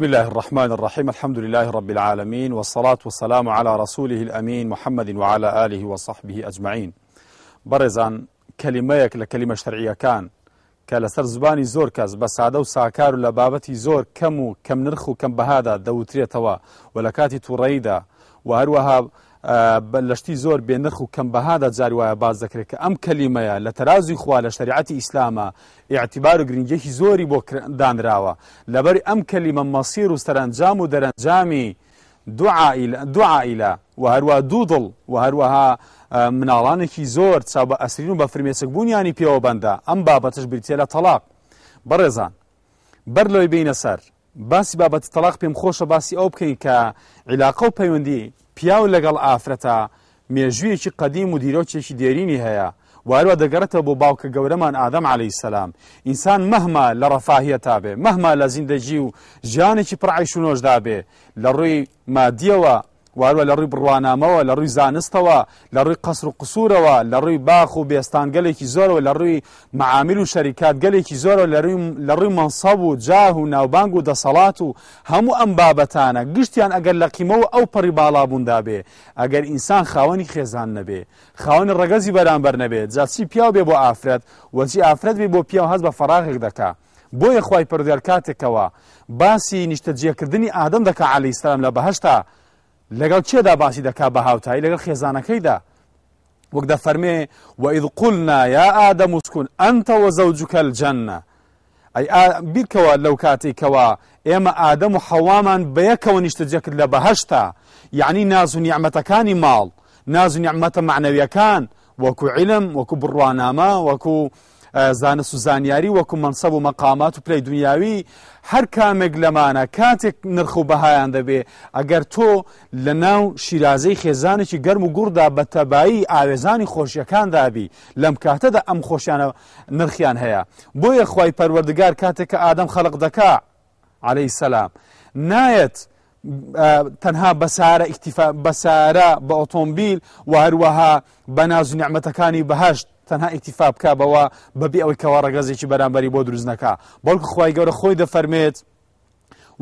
بسم الله الرحمن الرحيم الحمد لله رب العالمين والصلاة والسلام على رسوله الأمين محمد وعلى آله وصحبه أجمعين بەڕێزان كلمة يكلا كلمة شرعية كان كلا زبانی زۆر کەس بە سادە و ساکار و لە بابەتی زۆر کەم و کەم نرخ ولكاتي توريدا وهروها لەشتی زۆر بێنرخ و کەمبەهادا جاری وایە باز دەکرێت کە ئەم کەلیمەیە لە تەرازوی خوا لە شریعەتی ئیسلامە اعتیبار و گرنگێکی زۆری بۆ دانراوە لەبەر ئەم کەلیمە مەسیر و سەرنجام و دەرەنجامی دوعائلە و هەروە دوو دڵ و هەروەها مناڵانێکی زۆر چا بە ئەسرین و بە فرمێسک بوونیانی پێوە بەندە ئەم بابەتش بریتێ لە تەلاق بەڕێزان بەر لەوەی بینە سەر باسی بابەت تەلاق پێم خۆشە باسی ئەو بکەین کە عیلاقە و پەیوەندی پیاو لەگەڵ ئافرەتە مێژویەکی قدیم و دیرۆکێکی دێرینی هەیە واروە دەگەڕێتە بۆ باوکە گەورەمان ئادەم عليهەی سەسلام ئینسان مەهما لە ڕەفاهە تابێ مەهما لە زیندەجی و ژیانێکی پرعیش و نۆژدا بێ لە ڕووی مادیەوە واروە لە ڕووی بڕوانامەوە لە ڕووی زانستەوە لە ڕووی قەسر و قسوورەوە لە ڕووی باخ و بێستان گەلێکی زۆرەوە لە ڕووی معامیل و شەریکات گەلێکی زۆرە لە ڕووی منسەب و جاه و ناوبانگ و دەسەڵات و هەموو ئەم بابەتانە گشتیان ئەگەر لە قیمەوە ئەو پەڕی باڵابووندا بێ ئەگەر ئینسان خاوەنی خێزان نەبێ خاوەنی ڕگەزی بەرامبەر نەبێت جاچی پیا بێ بۆ ئافرەت وەچی ئافرەت بێ بۆ پیا و هەز بە فراغێک دەکات. بۆیە خی پردێر کاتێکەوە باسی نیشتەجیەکردنی ئادەم دەکە علیسلام لە بەهشتا لەگەڵ چێدا باسی دەکا بە هاوتایی لەگەڵ خێزانەکەیدا وەک دە فەرمێ وئید قولنا یا ئادە مسکون ئەنتەوە زەوجکەل جەنە ئەی بیرکەوە لەو کاتێکەوە ئێمە ئادەم و حەوامان بە یەکەوە نیشتەجەکرد لە بەهشتا یعنی ناز و نیعممەتەکانی ماڵ ناز و نیعممەتە معنەویەکان وەکو عیلم وەکو بڕوانامە وەکو زانست و زانیاری وەکو منسەب و مەقامات و پلەی دنیاوی هەر کامێک لەمانە کاتێک نرخ و بەهایان دەبێ ئەگەر تۆ لە ناو شیرازەی خێزانێکی گەرم و گووردا بە تەبایی ئاوێزانی خۆشیەکان دابی لەم کاتەدا ئەم خۆشیانە نرخیان هەیە بۆ یەخوای پەروەردگار کاتێک کە ئادەم خەڵق دەکا عليهەی سەسلام نایەت تەنها بەسارە بەسارە بە ئۆتۆمبیل و هەروەها بە ناز نیعممەتەکانی بەهشت تەنها ئیتیفا بکبەوە بەبی ئەوەی کەەوە ڕگەزێکی بەرامبەری بۆ دروستنەکە بەڵکو خی گەورە خۆی دەفەرمێت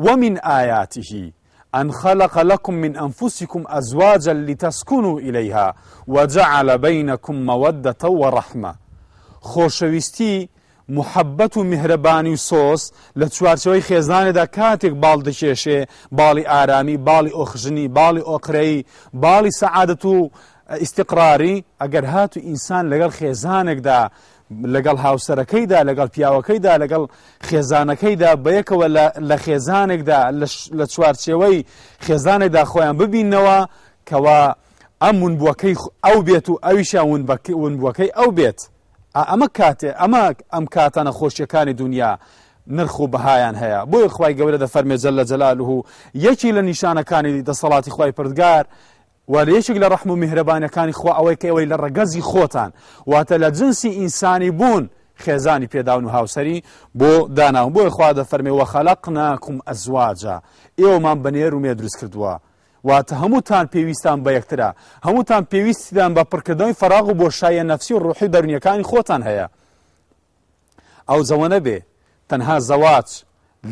ومن ئاياته أن خلق لكم من أنفسكم أزواجا لتسكنوا إليها وجعل بينكم مودة ورحمة خۆشەویستی محەبەت و میهرەبانی و سۆس لە چوارچەوەی خێزانێدا کاتێک باڵ دەکێشێ باڵی ئارامی باڵی ئۆخژنی باڵی ئۆقرەی باڵی سەعادەت و ئیسیقراری ئەگەر هات و ئینسان لەگەڵ خێزانێکدا لەگەڵ هاوسەرەکەیدا لەگەڵ پیاوەکەیدا لەگەڵ خێزانەکەیدا بەیەکەوە لە خێزانێکدا لە چوارچێوەی خێزانێکدا خۆیان ببینەوە کەوا ئەم ونبووەکەی ئەو بێت و ئەویشیان ونبووەکەی ئەو بێت. ئەمە کاتێ ئەمە ئەم کاتە نەخۆشیەکانی دنیا نرخ و بەهایان هەیە بۆی خخوای گەورە دە فەرمێزە لە جەلالوه یەکی لە نیشانەکانی دەسەڵاتی خخوای پردگار وەرەیەشێک لە ڕەحم و میهرەبانەکانی خوا ئەوەی کەەوەی لە ڕگەزی خۆتان واتە لە جنسی ئینسانی بوون خێزانی پێداون و هاوسری بۆ داناوم بۆی خوا دە فەرمێ وە خەلق ناکم ئەزواجە ئێوەمان بەنێر و مێ دروست کردووە واتە هەمووتان پێویستان بە یەکترا هەمووتان پێویستیدان بە پڕکردنەوەی فەراغ و بۆ شایە نەفسی و ڕوحی دەرونیەکانی خۆتان هەیە ئەو زەوەنە بێ تەنها زەواچ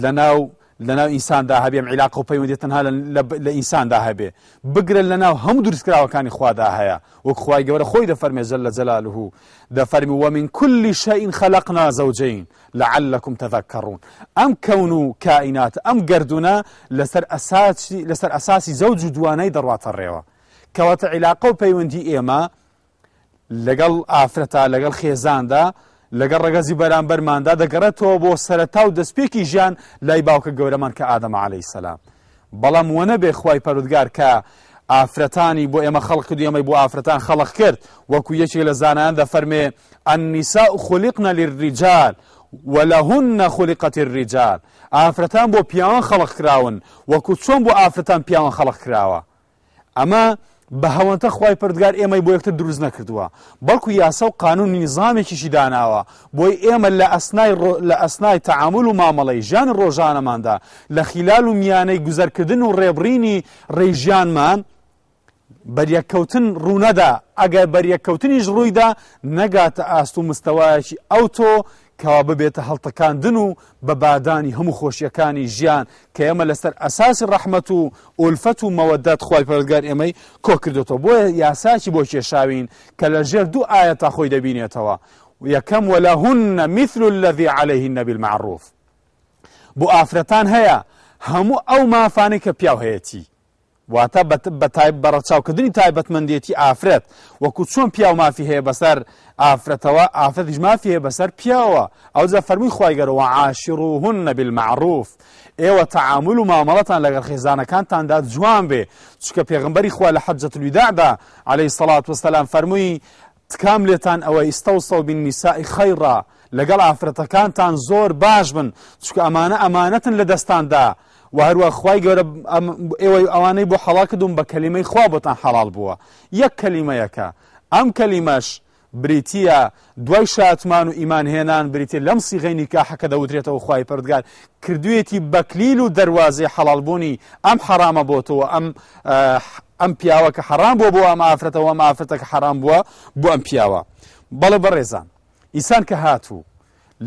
لە ناو لەناو ئینساندا هەبێم عیلاق و پەیوەندی تەنها لە ئینساندا هەبێ بگرن لەناو هەموو دروستکراوەکانی خوادا هەیە وەک خخوای گەورە خۆی دەفەرمێ زەل لە جەلالهوو دەفەرمی ومن كل شيء خلقنا زوجين لعلكم تذكرون ام كونوا كائنات ام ئەم لسر اساس لسر اساس زوج دواني دوانەی دەڕاتە كوات علاقه عیلاقە و پەیوەندی لقل لەگەڵ لقل خيزان ده لەگە ڕگەزی بەرامبەرماندا دەگەڕێتەوە بۆ سەرەتا و دەستپێکی ژیان لای باوکە گەورەمان کە ئادەمە عليهەی سەسلام بەڵام وە نەبێ خی پەرودگار کە ئافرەتانی بۆ ئێمە خەڵق دوێمەی بۆ ئافرەتان خەڵق کرد وەکو یەکێک لە زانان دەفەرمێ ئەنیسا خولیقنا للرجال وەلەهن خولیقەتی ریجال ئافرەتان بۆ پیاوان خەڵق کراون وەکو چۆن بۆ ئافرەتان پیاوان خەڵق کراوە ئەمە بە هەوەنتە خی پردگار ئێمە بۆ یەکتر دروست نەکردووە بەڵکو یاسە و قانون نیظامێکیشی داناوە بۆی ئێمە لە ئەسنای لە ئەسنای تعامل و مامەڵی ژیان ڕۆژانەماندا لە خلال و میانەی گوزەرکردن و ڕێبرینی ڕێژیانمان بەریەکەوتن ڕوونەدا ئەگەر بەریەکەوتنیش ڕوویدا نەگاتە ئاست و مستەوایەکی ئەوتۆ کەوا ببێتە هەڵتەکاندن و بە بادانی هەموو خۆشیەکانی ژیان کە ئێمە لەسەر ئەساسی ڕەحمەت و ئولفەت و مەوەدات خی پەرگار ئێمەی کۆ کردێتەوە بۆیە یاساکی بۆ کێشاوین کە لە ژێر دوو ئاە تا خۆی دەبینێتەوە یەکەم وەلاهونە مثل الذي عليهن بالمعروف بۆ ئافرەتان هەیە هەموو ئەو مافانی کە پیاو هەیەی واتە بە چاوکردنی تایبەتمەندێتی ئافرەت وەکو چۆن پیا و مافی هەیە بەسەر ئافرەتەوە ئافرەتیش مافی هەیە بەسەر پیاوە ئەو جە فەرمی خۆیگەرەوە عاشڕوهون نەبیل معروف ئێوە تعامل و مامەڵەتان لەگەر خێزانەکانتاندا جوان بێ چکە پێغمبەری خوا لە حەجەت لویدادا عليهەی سەڵات وەستەلام فەرمووی تکام لێتان ئەوە ئیستەوسە و بین نیسائی خەیڕە لەگەڵ ئافرەتەکانتان زۆر باش بن چکە ئەمانە ئەمانەتن لە دەستاندا. و هەروە خی گەورە ئێوە ئەوانەی بۆ حەڵا کردوم بە کەلیمەی خوا بۆتان حەڵال بووە یەک کەلیمەیەکە ئەم کەلیمەش بریتە دوای شاتمان و ئیمان هێنان بریتێ لەم سیغینی کاحەکە دەوترێتەوە خی پردگار کردوێتی بەکلیل و دەواازێ حەڵالبوونی ئەم حرامە بۆتەوە ئەم ئەم پیاوە کە حرام بووە بۆ ئەم ئافرەتەوە مافرەتەکە حرام بووە بۆ ئەم پیاوە بەڵێ بەڕێزان ئیسان کە هاتوو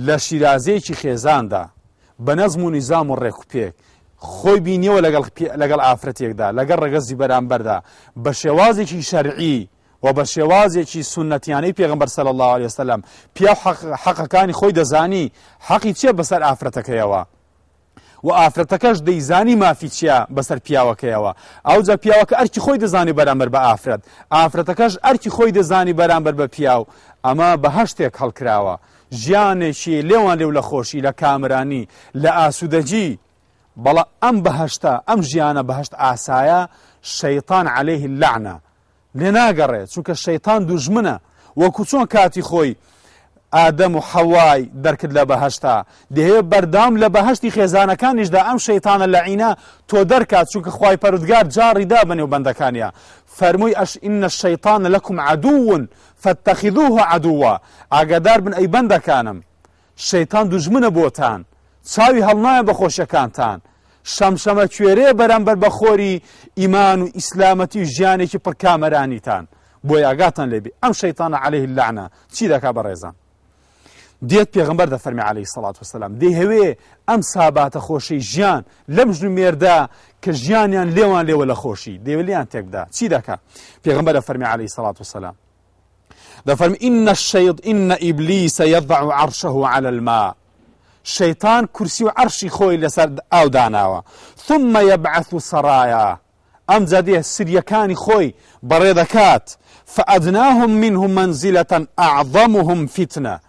لە شیرازەیەکی خێزاندا بە نەزم و نیزام و ڕێکوپێک خۆی بینیەوە لەگەڵ ئافرەتێکدا لەگەڵ ڕگەزی بەرامبەردا بە شێوازێکی شەرعی و بە شێوازێکی سنەتیانەی پێغمبەر سەل الله عليه وسلم پیا حەقەکانی خۆی دەزانی حەقی چیە بەسەر ئافرەتەکەیەوە و ئافرەتەکەش دەیزانی مافی چیە بەسەر پیاوەکەیەوە ئەوجا پیاوەکە ئەرکی خۆی دەزانی بەرامبەر بە ئافرەت ئافرەتەکەش ئەرکی خۆی دەزانی بەرامبەر بە پیاو ئەمە بە هەشتێک هەڵکراوە ژیانێکی لێوان لێو لە خۆشی لە کامرانی لە ئاسوودەجی بەڵە ئەم بەهشتا ئەم ژیانە بەهشت ئاسایە شەیتان عليه اللعنە لێ ناگەڕێت چونکە شەیتان دوژمنە وەکو چۆن کاتی خۆی ئادەم و حەوای دەرکرد لە بەهشتا دەیە بەردام لە بەهشتی خێزانەکانیشدا ئەم شەیتانە لە عینا تۆ دەرکات چونکە خی پەرودگار جاری دابنێ و بەندەکانیە فەرمووی ئەش ئینە شەیتانە لەکم عدوون فەتەخیدوه عدووە ئاگادار بن ئەی بەندەکانم شەیتان دوژمنە بۆتان چاوی هەڵنایە بە خۆشەکانتان شەمشەمە کوێرێ بەرەمبەر بە خۆری ئیمان و ئیسلامەتی و ژیانێکی پڕکامەرانیتان بۆ یاگاتان لێبی ئەم شەیتانە عليه اللعنە چی دەکا بە ڕێزان دێت پێغمبەر دە فەرمی عليه سڵات وسلام دەی هەوێ ئەم ساباتە خۆشەی ژیان لەم ژن مێردا کە ژیانیان لێوان لێوە لە خۆشی دێوەلیان تێکدا چی دەکا پێغمبەر دە فەرمی عليه سڵات وسلام دەفەرم إن الشيط إن إبليس يضع عرشه على الماء شەیتان کورسی و عەرشی خۆی لەسەر ئاوداناوە ثمە یەبعث و سەرایە ئەم جادێ سریەکانی خۆی بەڕێ دەکات فأدناهم منهم منزلة أعظمهم فتنة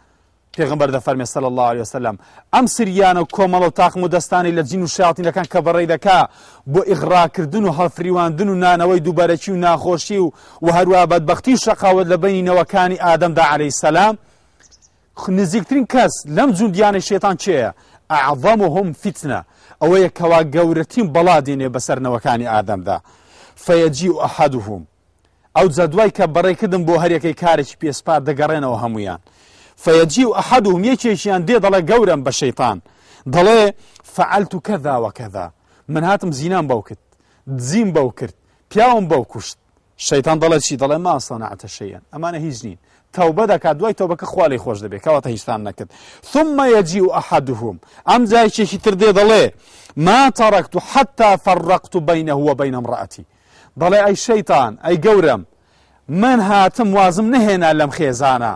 پێغمبەر دەفەرمێ سەل الله عليه وسلم ئەم سریانە و کۆمەڵ و تاقم و دەستانی لە جین و شاتینەکان کە بەڕێ دەکا بۆ ئیغراکردن و هەڵفریواندن و نانەوەی دووبەرەکی و ناخۆشی و و هەروە بەدبختی شقاوت لە بینینەوەکانی ئادەمدا عليهەی سەسلام نزیکترین کەس لەم جوندیانە شێتان چێە ئەعظەمهم فتنە ئەوەیە کەوا گەورەتیم بەڵا دێنێ بەسەرنەوەکانی ئادەمدا فەیەجی و ئەحدهم ئەو جەدوای کە بەڕێکردم بۆ هەرێکی کارێکی پێسپا دەگەڕێنەوە هەمویان فەیەجی و ئەحدهم یەکێکیان دێ دەڵێ گەورم بە شەیتان دەڵێ فعلت و کەداوەکەدا من هاتم زینان بەو کرد دزیم بەو کرد پیاوم بەو کوشت شەیتان دەڵێ چی دەڵێ ما سەناعتە شەیەن ئەمانە هیچ نین تەوبە دەکات دوای تۆبەکە خوالی خۆش دەبێت کەواتە هیچستان نەکرد ثممە یەجی و ئەحدهم ئەم جایکێکی تر دێ دەڵێ ما تەڕکت و حتا فەڕقت و بینە هوە بینەم ڕەتی دەڵێ ئەی شەیتان ئەی گەورم من هاتم وازم نهێنا لەم خێزانە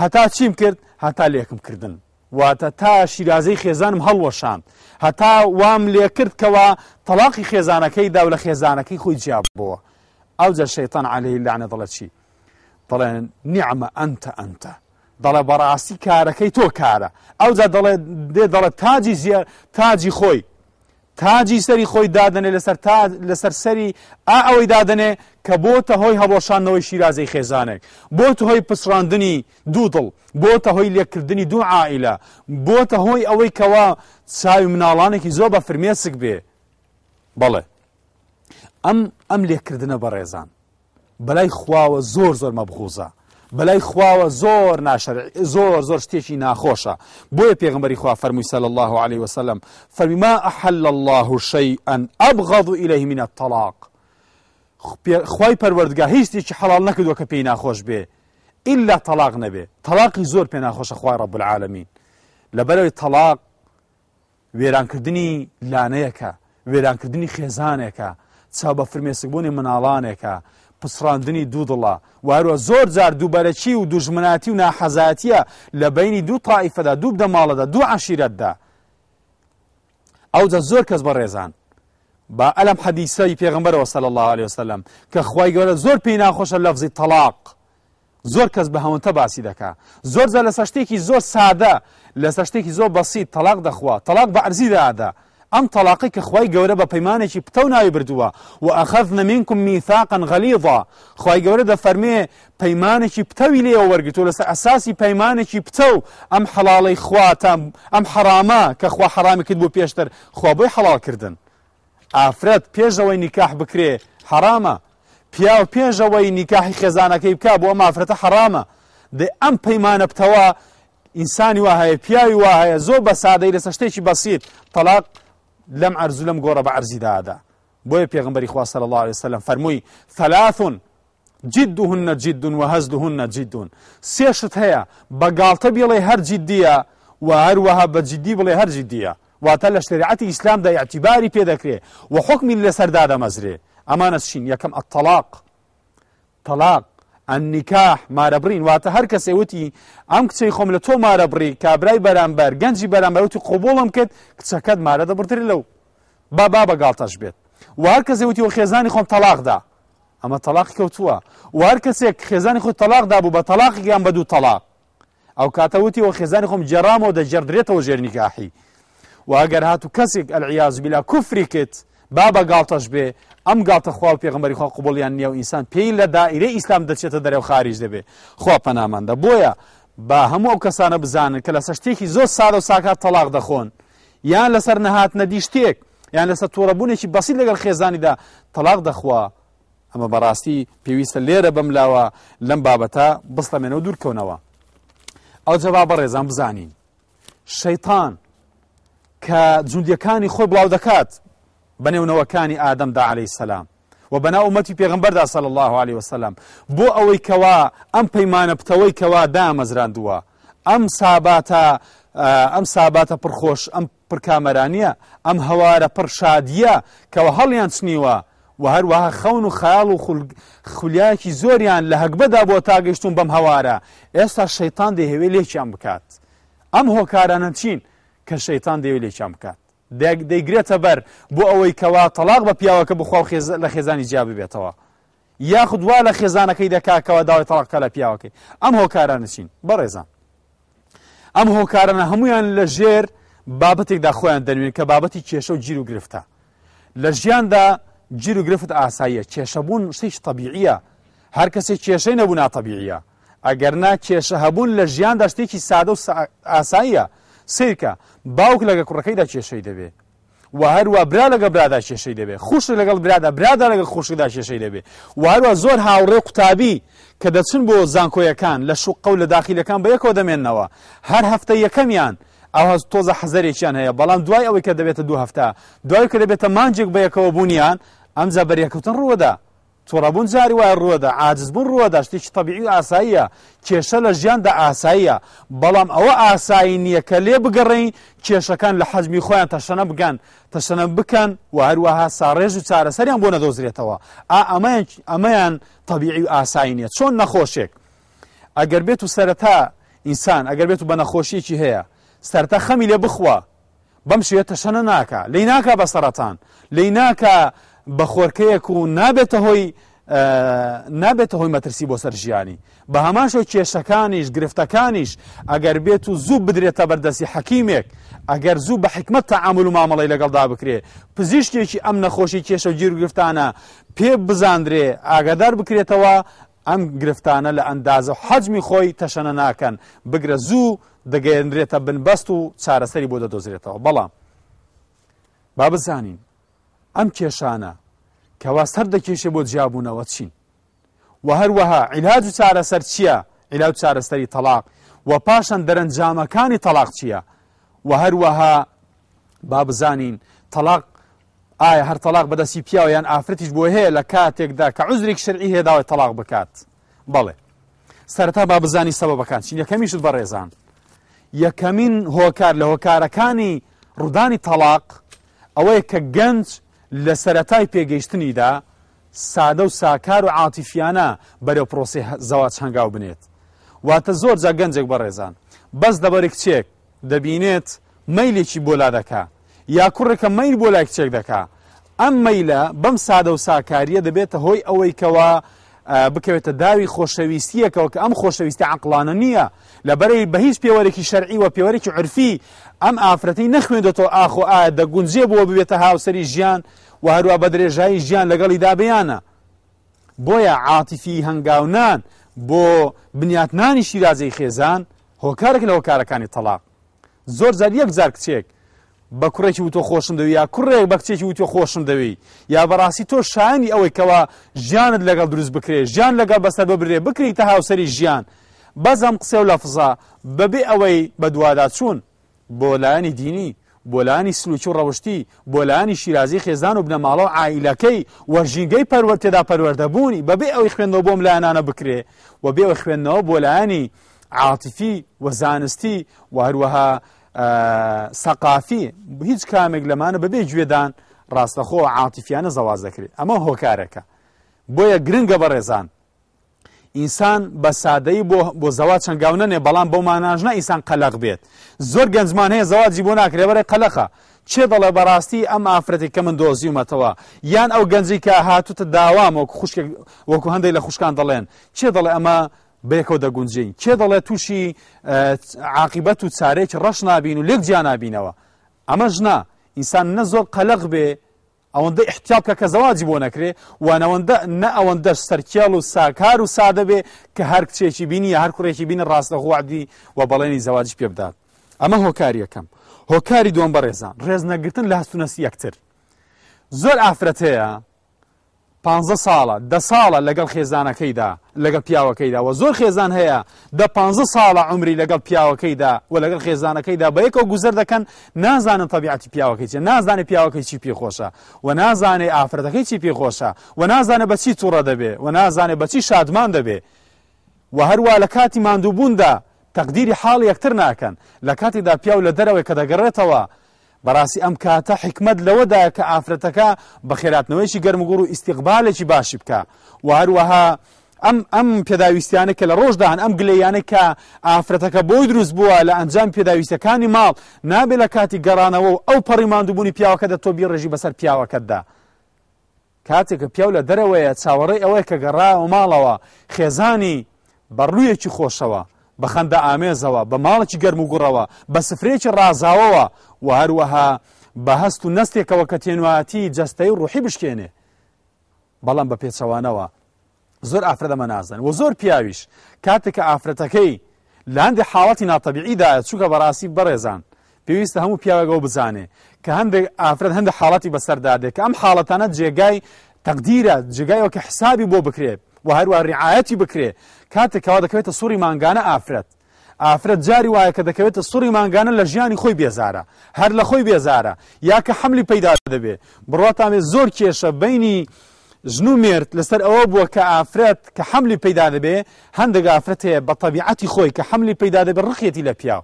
هەتا چیم کرد هەتا لێکم کردن واتە تا شیرازەی خێزانم هەڵوەشان هەتا وام لێ کرد کەەوە تەلاقی خێزانەکەی دا لە خێزانەکەی خۆی جیاببووە ئەو جە شەیتان عليهەی لاعنە دەڵە چی دەڵێن نیعممە ئەتە ئەتە دەڵێ بەڕاستی کارەکەی تۆ کارە ئەوجا دەڵێ دێ دەڵێت تاجی زیە تاجی خۆی تاجی سەری خۆی دادنێ لەسەر لەسەر سەری ئا ئەوەی دادنێ کە بۆتە هۆی هەبۆشانەوەی شیرازەی خێزانێک بۆتە هۆی پسراندنی دوودڵ بۆتە هۆی لێکردنی دوو عائلە بۆتە هۆی ئەوەی کەوا چاوی مناڵانێکی زۆر بە فرمێسک بێ بەڵێ ئەم ئەم لێکردنە بە ڕێزان بەلای خواوە زۆر زۆر مەبخوزە بەلای خواوە زۆر ناشر زۆر زۆر شتێکی ناخۆشە بۆیە پێغمبەری خوا فەرمووی سەل الله عليه وسلم فەرمی ما ئەحل الله شيئا أبغض إليه من الطلاق خوای پەروەردگا هیچێکی حەڵال نەکردووە کە پێی ناخۆش بێ إلا تەلاق نەبێ تەلاقی زۆر پێ ناخۆشە خوای ڕب العالمین لەبەرەوەی تەلاق وێرانکردنی لانەیەەکە وێرانکردنی خێزانێکە چا بە فرمێسکبوونی مناڵانێکە پسراندنی دوو دڵە واروە زۆر جار دووبەرەچی و دوژمناتی و ناحەزاتیە لە بینی دوو تاائیفەدا دوو دەماڵەدا دوو عشیرەتدا ئەوجە زۆر کەس بە ڕێزان با ئەلم حەدیسەی پێغمبەرەوە سەل الله عليه وسلم کە خی گەورە زۆر پێی ناخۆشە لەفزی تەلاق زۆر کەس بە هەونتە باسی دەکا زۆر جە لە سەشتێکی زۆر سادە لە سەشتێکی زۆر بەسی تەلاق دەخوا تەلاق بە ئەرزی دادا ئەم تەلاقی کە خی گەورە بە پەیمانێکی پتە و ناوی بردووە و ئەخەزنە منکم میثاقن غەلیظا خی گەورە دە فەرمێ پەیمانێکی پتەوی لێەوە وەرگتو لەسەر ئەساسی پەیمانێکی پتە و ئەم حەڵاڵی خوا حرامی کرد بۆ پێشتر خوا بۆی حەڵالکردن ئافرەت پێشەوەی نکاح بکرێ حرامە پیا و پێشەوەی نکاحی خێزانەکەی بکە بۆ مافرەتە حرامە دێ ئەم پەیمانە پتەوە ئینسانی وهەیە پیاوی وهەیە زۆر لم عرزو لم قورة بعرزي دادا بوي بيغنبري خواه صلى الله عليه وسلم فرموي ثلاث جدهن جد وهزلهن جد سيشت هيا بقالت بيلي هر جدية وهروها بجدي بلي هر جدية واتل شريعة إسلام دا اعتباري بيدكري وحكم اللي سردادا مزري أمانة شين يكم الطلاق طلاق ئەنیکاح مارە بڕین واتە هەر کەس ێوتی ئەم کچەی خۆم لە تۆ مارە بڕی کابرای بەرامبەر گەنجی بەرامبەروتی قوبڵم کرد کچەکەت مارە دەبتر لەو با با بەگاڵتەش بێت وار کەس ێوتی و خێزانی خۆم تەلاقدا ئەمە تەلاق کەوتووە وار کەسێک خێزانی خۆی تەلاقدا بوو بە تەلاقی گیان بە دوو تەلاق ئەو کاتەوتی و خێزانی خۆم جەرامەوە دەجێردرێتەوە ژێرنیکاحی واگەر هات و کەسێک ئەلعیاز بیلا کوفری کرد با بە گاڵتەش بێ ئەم گاتە خوا پێغمبەری خوا قوبڵیان نییە و ئینسان پێی لە دائیرە ئیسلام دەچێتە دەرەو خارج دەبێ خوا پەنامەندە بۆیە با هەموو ئەو کەسانە بزانن کە لە سەشتێکی زۆر سادە و ساکات تەلاق دەخۆن یان لەسەر نەهات نەدی شتێک یان لەسەر تۆڕەبوونێکی بەسی لەگەڵ خێزانیدا تەلاق دەخوا ئەمە بەڕاستی پێویستە لێرە بەملاوە لەم بابەتە بستەمێنەوە دوورکەونەوە ئەو جەوا بە ڕێزان بزانین شەیتان کە جوندیەکانی خۆی بڵاو دەکات بەنێونەوەکانی ئادەمدا عليهەی سەسلام و بەناومەتی پێغمبەردا سەل الله عليه وسلام بۆ ئەوەی کەوا ئەم پەیمانە پتەوەی کەوا دامەزراندووە ئەم ساباتە ئەم ساباتە پرخۆش ئەم پرکامەرانیە ئەم هەوارە پرشادیە کەەوە هەڵیان چنیوە و هەروەها خەون و خەیاڵ و خولیاکی زۆریان لە هەکبەدا بۆ تاگەشتون بەم هەوارە ئێستا شەیتان دەهێوێ لێکیان بکات ئەم هۆکارانە چین کە شەیتان دەوێ لێکیان بکات دەیگرێتە بەر بۆ ئەوەی کەوا تەلاق بە پیاوەکە بخوا لە خێزانی جیاب بێتەوە یاخود وا لە خێزانەکەی دەکاکەوە داوای تەلاقکە لە پیاوەکەی ئەم هۆکارانشین بەڕێزان ئەم هۆکارانە هەمویان لە ژێر بابەتێکدا خۆیان دەنوێن کە بابەتی کێشە و گیر و گرفتە لە ژیاندا گیر و گرفت ئاساییە کێشەبوون شتیش تەبیعە هەر کەسێک کێشەی نەبوو ناتەبیعە ئەگەرنا کێشە هەبوون لە ژیاندا شتێکی سادە و ئاساییە سیرکە باوک لەگە کوڕەکەیدا کێشەی دەبێ و هەروە برا لەگە برادا کێشەی دەبێ خوش لەگەڵ برادا برادا لەگە خوشیدا کێشەی دەبێ و هەروە زۆر هاوڕێ قوتابی کە دەچن بۆ زانکۆیەکان لە شوقە و لە داخیلەکان بە یەکەوە دەمێنەوە هەر هەفتە یەکەمیان. ئەو تۆزە حەزەرێکیان هەیە بەڵام دوای ئەوەی کە دەبێتە دوو هەفتە دوای کە دەبێتە مانجێک بە یەکەوە بوونیان ئەم زەبەر یەکەوتن ڕووەدا تووڕەبوون جاری وای ڕووەدا عجزبوون ڕووەدا شتێکی تەبیعی و ئاساییە کێشە لە ژیاندا ئاساییە بەڵام ئەوە ئاسایی نییە کە لێ بگەڕین کێشەکان لە حەزمی خۆیان تەشەنە بگەن تەشەنە بکەن و هەروەها ساڕێژ و چارەسەریان بۆ نەدۆزرێتەوە ئا ئەمەیان تەبیعی و ئاسایی نییە چۆن نەخۆشێک ئەگەر بێت و سەرەتا ئینسان ئەگەر بێت و بە نەخۆشیێکی هەیە سەرتا خەمی لێ بخوا بەم شوێتە شەنە ناکە لی ناکە بە سەرەتان لی ناکە بە خۆرکەیەک و نابێتە هۆی نابێتە هۆی مەترسی بۆ سەر ژیانی بە هەماشۆ کێشەکانیش گرفتەکانیش ئەگەر بێت و زوو بدرێتە بەردەسی حەکیمێک ئەگەر زوو بە حکمت تا ئامل و مامەڵی لەگەڵدا بکرێ پزیشتێکی ئەم نەخۆشی کێشە و گیر گرفتانە پێ بزاندرێ ئاگادار بکرێتەوە ئەم گرفتانە لە ئەندازە و حەجمی خۆی تەشەنە ناکەن بگرە زوو دەگەێنرێتە بنبەست و چارەسەری بۆ دەدۆزرێتەوە بەڵام با بزانین ئەم کێشانە کەوا سەر دەکێشێ بۆ جیابوونەوە چین و هەروەها عیلاج و چارەسەر چییە عیلا و چارەسەری تەلاق و پاشان دەرەنجامەکانی تەلاق چییە و هەروەها با بزانین تەلاق ئایا هەر تەلاق بەدەستی پیاوەیان ئافرەتیش بۆ هەیە لە کاتێکدا کە عزرێک شرعی هێداوە تەلاق بکات بەڵێ سەرتا با بزانی سەبەکان چین یەکەمیشت بە ڕێزان یەکەمین هۆکار لە هۆکارەکانی ڕوودانی تەلاق ئەوەیە کە گەنج لە سەتای پێگەیشتنیدا سادە و ساکار و عاتیفیانە بەرەو پرۆسی زەوات چەنگاو بنێت واتە زۆر جا گەنجێک بەڕێزان بەس دەبەرێک چێک دەبینێت مەیلێکی بۆلا دەکا یا کوڕێکە میل بۆ لای کچێک دەکا ئەم مەیلە بەم سادە و ساکاریە دەبێتە هۆی ئەوەی کەەوە بکەوێتە داوی خۆشەویستیەکەوە کە ئەم خۆشەویستی عقلانە نییە لەبەرەی بە هیچ پێوەرێکی شەرعی و پێوەرێکی عرفی ئەم ئافرەتی نەخوێندەوە ئاخۆ ئا دەگونجێ بووە ببێتە هاوسری ژیان و هەروە بە درێژایی ژیان لەگەڵی دابیانە بۆیە عاتیفی هەنگاونان بۆ بنیاتنانی شیرازەی خێزان هۆکارێک لە هۆکارەکانی تەلاق زۆر زار یەک زار کچێک بە کوڕێکی و تۆ خۆشم دەوی یا کوڕێک بە کچێکی و تۆ خۆشم دەوی یا بەڕاستی تۆ شانی ئەوەی کەەوە ژیانت لەگەڵ دروست بکرێ ژیان لەگەڵ بەسەر ببرێ بکریتە هاوسری ژیان بەزەم قسە و لەفزا بەبێ ئەوەی بە دووادا چوون بۆ لایانی دینی بۆلانی سلوچی و ڕەوشتی بۆلانی شیرازی خێزان و بنەماڵەوە ئایلەکەی وەژینگەی پەروەرتێدا پەروەردەبوونی بەبێ ئەوەی خوێندەوە بۆم لایەنانە بکرێ و بێەوە خوێندنەوە بۆلایانی عاتفی وە زانستی و هەروەها سەقافی هیچ کامێک لەمانە بەبێ گوێدان ڕاستەخۆ عاتیفیانە زەواز دەکرێت ئەمە هۆکارەکە بۆیە گرنگە بە ڕێزان ئینسان بە سادەی بۆ زەوا چەنگاو نێ بەڵام بۆ ماناژنا ئینسان قەلق بێت زۆر گەنجمان هەیە زەواجی بۆ ناکرێ بەرە قەلەخە چێ دەڵێ بەڕاستی ئەم ئافرەتی کە من دۆزیومەتەوە یان ئەو گەنجی کە هاتوتە داوام وەکو خوشک وەکو هەندێک لە خوشکان دەڵێن چێ دەڵێ ئەمە بەیەکەوە دەگونجین کێ دەڵێ تووشی عاقبەت و چارێکی ڕەش نابین و لێک جیان نبینەوە ئەمە ژنا ئینسان نە زۆر قەلق بێ ئەوەندە احتیاب کە کە زەواجی بۆ نەکرێ وانەوەندە نە ئەوەندە سەرکیال و ساکار و سادە بێ کە هەر کچێکی بینی یا هەر کوڕێکی بینە ڕاستەخواعدی و بەڵێنی زەواج پێ بدات ئەمە هۆکاری یەکەم هۆکاری دوم بە ڕێزان ڕێز نەگرتن لە هەستونەسی یەکتر زۆر ئافرەت هەیە پ ساڵە ده ساڵە لەگەڵ خێزانەکەیدا لەگەڵ پیاوەکەیدا و زۆر خێزان هەیە ده پ ساڵە عمری لەگەڵ پیاوەکەیدا و لەگەڵ خێزانەکەیدا بە یەکەوە گوزەر دەکەن نازانن طبیعتی پیاوەکەی چە نازانێت پیاوەکەی چی پێخۆشە و نازانێت ئافرەتەکەی چی پێخۆشە و نازانێت بەچی تووڕە دەبێ و نازانێت بەچی شادمان دەبێ و هەروە لە کاتی ماندووبووندا تەقدیری حاڵ یەکتر ناکەن لە کاتیدا پیاو لە دەرەوەی کە دەگەڕێتەوە بەڕاستی ئەم کاتە حکمت لەوەدایە کە ئافرەتەکە بە خێراتنەوەیشی گەرمگوڕ و ئیسیقبالێکی باشی بکە وهروەها ئەم ئەم پێداویستیانە کە لە ڕۆژدان ئەم گلەیانە کە ئافرەتەکە بۆی دروست بووە لە ئەنجام پێداویستەکانی ماڵ نابێت لە کاتی گەڕانەوە و ئەو پەڕی مادوبوونی پیاوەکە دە تۆبی ڕێژی بەسەر پیاوەکەتدا. کاتێککە پیاو لە دەرەوەیە چاوەڕێی ئەوەی کە گەڕایەوە ماڵەوە خێزانی بەڕوویەکی خۆشەوە بە خەندە ئامێزەوە بە ماڵکی گەرم و گوڕەوە بە سفرێکی ڕازاوەوە و هەروەها بە هەست و نستێکەوە کە تێنواتی جستەی ڕوحی بشکێنێ بەڵام بە پێچەوانەوە زۆر ئافرەدەمە نازن و زۆر پیاویش کاتێک کە ئافرەتەکەی لاندی حاڵەتی ناتەبیعیدایە چووکە بەڕاستی بەڕێزان پێویستە هەموو پیاوەگەەوە بزانێ کە هەندێک ئافرەت هەندە حاڵەتی بەسەردادێک کە ئەم حاڵەتانە جێگای تەقدیرە جگایەوە کە حسابی بۆ بکرێت و هەروە ڕعاەتی بکرێ کاتێکەوە دەکەوێتە سووری ماگانە ئافرەت ئافرەت جاری وایە کە دەکەوێتە سووری ماگانە لە ژیانی خۆی بێزارە هەر لە خۆی بێزارە یاکە حملی پەیدا دەبێ بڕاتامێ زۆر کێشە بینی ژن و مێرت لەسەر ئەوە بووە کە ئافرەت کە حملی پەیدا دەبێ هەندێک ئافرەت هەیە بە طبیعەتی خۆی کە حملی پەیدا دەبێت ڕخێتی لە پیاو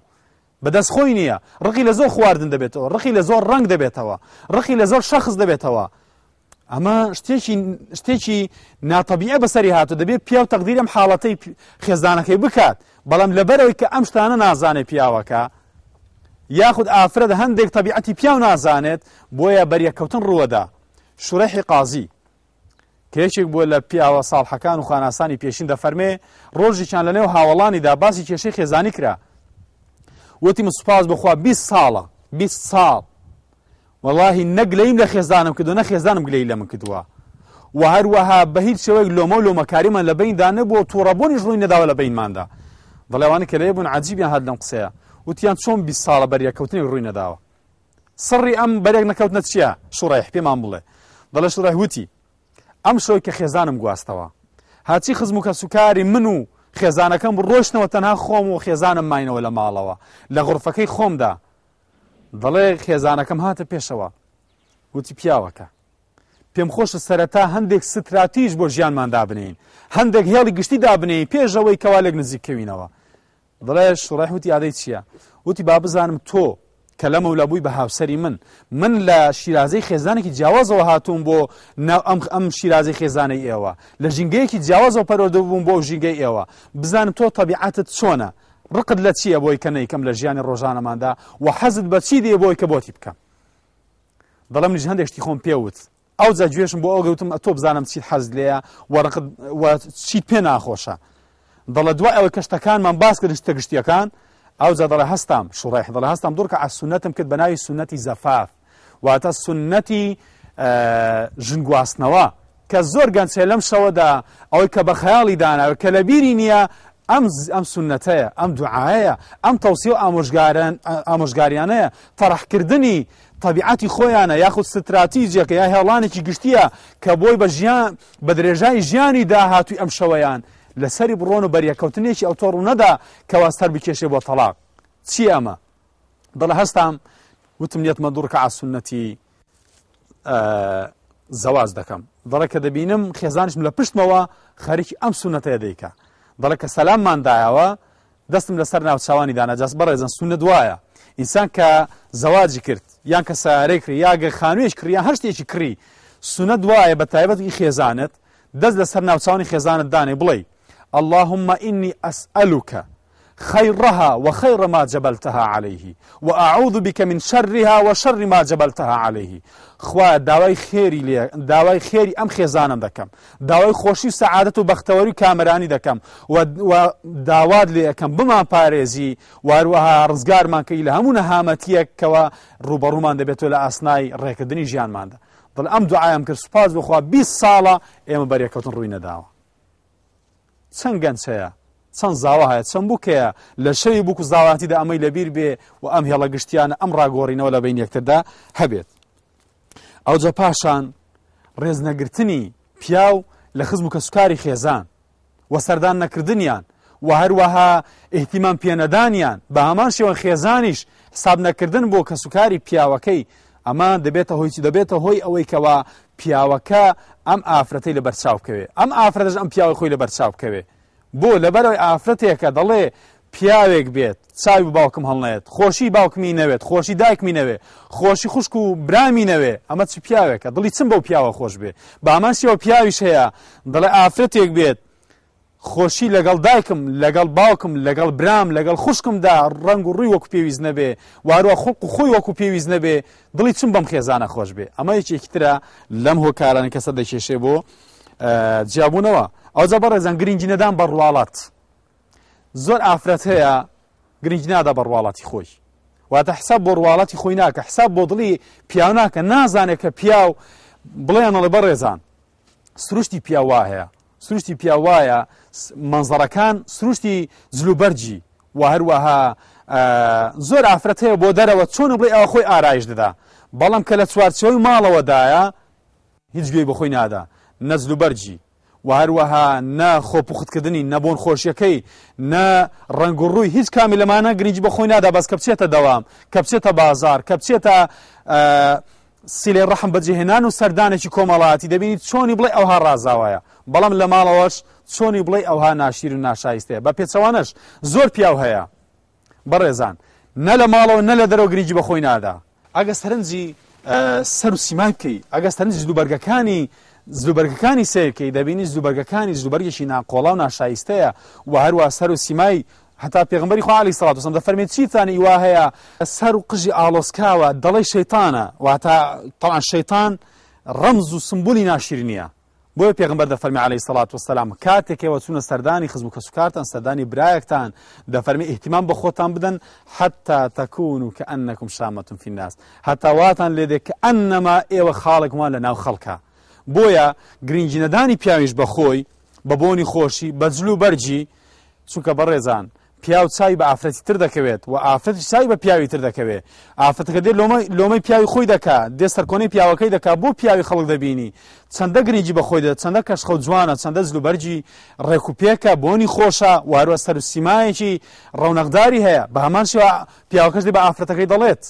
بەدەست خۆی نییە ڕقی لە زۆر خواردن دەبێتەوە ڕخی لە زۆر ڕنگ دەبێتەوە ڕخی لە زۆر شخص دەبێتەوە ئەمە شتێکی ناتەبیە بەسەری هاتو دەبێت پیا و تەقدیرم حاڵەتەی خێزانەکەی بکات بەڵام لەبەرەوەی کە ئەم شتانە نازانێت پیاوەکە یاخود ئافرەت هەندێک تەبیعەتی پیا و نازانێت بۆیە بەریەکەوتن ڕووەدا شوڕەحی قازی کێشێک بووە لە پیاوە ساڵحەکان و خاناسانی پێشین دەفەرمێ ڕۆژیان لەنێو هاوڵانیدا باسی کێشەی خێزانی کرا وتی مسوپاز بخوا 20 ساڵە 20 ساڵ واللهی نەگلەیم لە خێزانم کردو نە خێزانم گلەی لە من کردووە و هەروەها بە هیچ شوەیەک لۆمە و لۆمەکاریمان لە بیندا نەبووە تووڕەبوونی ژڵوی نەداوە لە بینماندا بەڵێوانە کە لێبوون عجیبیان هەر لەم قسەیە وتیان چۆن بی ساڵە بەریەکەوتنی ڕووی نەداوە سڕی ئەم بەرێک نەکەوتنە چییە شوڕایح پێمان بڵێ دەڵە شوڕای وتی ئەم شۆی کە خێزانم گواستەوە هاچی خزم و کە سوکاری من و خێزانەکەم ڕۆشتنەوە تەنها خۆم و خێزانم ماینەوە لە ماڵەوە لە غڕفەکەی خۆمدا دەڵێ خێزانەکەم هاتە پێشەوە وتی پیاوەکە پێم خۆشە سەرەتا هەندێک ستراتیژ بۆ ژیانمان دابنین هەندێک هێڵی گشتی دابنین پێشەوەی کەوالێک نزیککەوینەوە دڵێ شڕێحوتی یادەی چییە وتی با بزانم تۆ کە لەمە و لەبووی بە هاوسری من من لە شیرازەی خێزانێکی جیاوازەوە هاتوون بۆ ئەم ئەم شیرازەی خێزانەی ئێوە لە ژینگەیەکی جیاواز و پەرۆدە بووم بۆ ژینگەی ئێوە بزانم تۆ تەبیعاتت چۆنە ڕقت لە چییە بۆی کە نیکەم لە ژیانی ڕۆژانەماندا و حەزت بە چی دێ بۆی کە بۆتی بکەم دەڵم نیژ هەندێکشتی خۆم پێوت ئەو جا گوێشم بۆ ئەو گەوتم ئە تۆ بزانم چیت حەز لەیە چیت پێ ناخۆشە دەڵە دوای ئەوە کەشتەکانمان باس کردن شتە گشتیەکان ئەو جادەڵە هەستام شڕێح دەڵە هەستام دوورکە ئاسونەتم کرد بە ناوی سونەتی زەفاف واتە سنەتی ژنگواستنەوە کە زۆر گەنچێ لەم شەوەدا ئەوەی کە بە خەیاڵی داناوە کە لە بیری نییە ئەم ئەم سنەتەیە ئەم دوعاەیە ئەم تەوسی و ئامۆژگاریانەیە تەڕحکردنی تەبیعەتی خۆیانە یاخود ستراتیجیەکە یا هێڵانێکی گشتیە کە بۆی بە ژیان بە درێژای ژیانی داهاتوی ئەم شەوەیان لەسەری بڕۆن و بەریەکەوتنێکی ئەو تۆڕ نەدا کەواستەر بکێشێ بۆ تەلاق چی ئەمە دڵە هەستام وتم نیەتمە دوورکە ئاسونەتی زەواز دەکەم دڵە کە دەبینم خێزانشم لە پشتمەوە خەریکی ئەم سونەتەیە دەیکە دەڵێ کە سەلامماندایەوە دەستم لەسەر ناوچوانی داناجاست بەڕێزن سونە دوایە ئینسان کە زەواجی کرد یان کە سارێکری یاگە خانوێش کریان هەر شتێکی کری سونە دوایە بە تایبەتی خێزانت دەست لەسەر ناوچوانی خێزانت دانێ بڵێ اللهم ئینی ئەسئلوکە خيرها وخير ما جبلتها عليه وأعوذ بك من شرها وشر ما جبلتها عليه خوا داوای خێری لێ داوای خێری ئەم خێزانم دەکەم داوای خۆشی سەعادەت و بەختەوەری کامرانی دەکەم داوات لێ ئەەکەم بمان پارێزی واروەها ڕزگارمانکەی لە هەموو نەهامەتیەکەوە ڕوبەڕوومان دەبێتەوە لە ئاسنای ڕێکردنی ژیانماندا دڵ ئەم دوعاام کرد سوپاز بخوا 20 ساڵە ئێمە بەرێکەوتن ڕووی نەداوە چەند گەنجەیە چەند زاوا هەیە چەند بووکەیە لە شەوی بووک و زاواتیدا ئەمەی لەبیر بێ و ئەم هێڵە گشتیانە ئەم ڕاگۆڕینەوە لە بین یەکتردا هەبێت ئەو جە پاشان ڕێزنەگرتنی پیاو لە خزم و کە سوکاری خێزان وە سەردان نەکردنیان و هەروەها ئاحتیمان پێنەدانیان بە هەمان شێوە خێزانیش حساب نەکردن بۆ کە سوکاری پیاوەکەی ئەمان دەبێتە هۆیی دەبێتە هۆی ئەوەی کەوا پیاوەکە ئەم ئافرەتەی لە بەرچاوکەوێ ئەم ئافرەتش ئەم پیاوە خۆی لە بەرچاوکەوێ بۆ لەبەرەوەی ئافرەتێکە دەڵێ پیاوێک بێت چاوی باوکم هەڵنێت خۆشی باوکمی نەوێت خۆشی دایکمی نەوێ خۆشی خوشک و برامی نەوێ ئەمە چ پیاوێکە دڵی چم بەو پیاوە خۆش بێ بامانسیەوە پیاویش هەیە دەڵێ ئافرەتێک بێت خۆشی لەگەڵ دایکم لەگەڵ باوکم لەگەڵ برام لەگەڵ خوشکمدا ڕنگ و ڕووی وەکو پێویست نەبێ واروە خوڵق و خۆی وەکو پێویست نەبێ دڵی چم بەم خێزانە خۆش بێ ئەمە یەکێکترە لەم هۆکارانە کەسە دەکێشێ بۆ جیاببوونەوە ئەوجا بەڕێزان گرنگجی نەدان بە ڕواڵات زۆر ئافرەت هەیە گرنج نادا بە ڕواڵاتی خۆی واتە حساب بۆ ڕواڵاتی خۆی ناکە حساب بۆ دڵی پیاوناکە نازانێت کە پیا و بڵێنەڵێ بەڕێزان سروشتی پیاوا هەیە سروشتی پیاوایە منزەرەکان سروشتی جلوبەرجی و هەروەها زۆر ئافرەت هەیە بۆ دەرەوە چۆن بڵێ ئەو خۆی ئارایش دەدا بەڵام کە لە چوارچەوەی ماڵەوەدایە هیچ گوێی بە خۆی نادا نەزل و بەرجی و هەروەها نە خۆپوختکردنی نەبوون خۆشیەکەی نە ڕنگ و ڕووی هیچ کامی لەمانە گرنج بە خۆی نادا بەس کە بچێتە دەوام کە بچێتە بازار کە بچێتە سیلێ ڕەحم بەجههێنان و سەردانێکی کۆمەڵاتی دەبینی چۆنی بڵێ ئەوها ڕازاوایە بەڵام لە ماڵەوەش چۆنی بڵێ ئەوها ناشیر و ناشایستەیە بە پێچەوانش زۆر پیاو هەیە بەڕێزان نە لە ماڵەوە نە لە دەرەوە گرنجی بە خۆی نادا ئەگە سەرنجی سەر و سیمای بکەی ئەگەستەنج دووبەرگەکانی زوبەرگەکانی سیرکەی دەبینی زوبەرگەکانی زوبەرگێکی ناقۆڵا و ناشایستەیە و هەروە سەر و سیمای هەتا پێغمبەری خوالی سڵات وسم دەفەرمێت چیتانی وا هەیە سەر و قژی ئالۆسکاوە دەڵی شەیتانە واتە تەڵان شەیتان ڕەمز و سمبولی ناشیرن نیە بۆی پێغمبەر دەفەرمی عليهەی سڵات وسلام کاتێکەوە چونە سەردانی خزم و کەسوکارتان سەردانی برایەکتان دەفەرمی احتیمان بە خۆتان بدەن حتا تەکوون و کە ئەنەکم شامەتون فیناس هەتاواتان لێدێک کە ئەنەما ئێوە خاڵێکمان لە ناو خەڵکە. بۆیە گرنجینەدانی پیاویش بەخۆی بە بۆنی خۆشی بە جللو بەرجی چونکە بەڕێزان پیاو چای بە ئافرەتی تر دەکەوێت و ئافرەتی چای بە پیاوی تر دەکەوێت ئافرەتەکە دێ لۆمەی پیاوی خۆی دکا دێ سەرکۆنی پیاوەکەی دکا بۆ پیاوی خەڵک دەبینی چەندە گرنگی بەخۆی دە چەندە کەشخە جوانە چەندە زلوبەرجی ڕێکوپێکە بۆنی خۆشە وارووە سەر سیمایەکی ڕەونەقداری هەیە بە هەمان شێوە پیاوەکەش دێ بە ئافرەتەکەی دەڵێت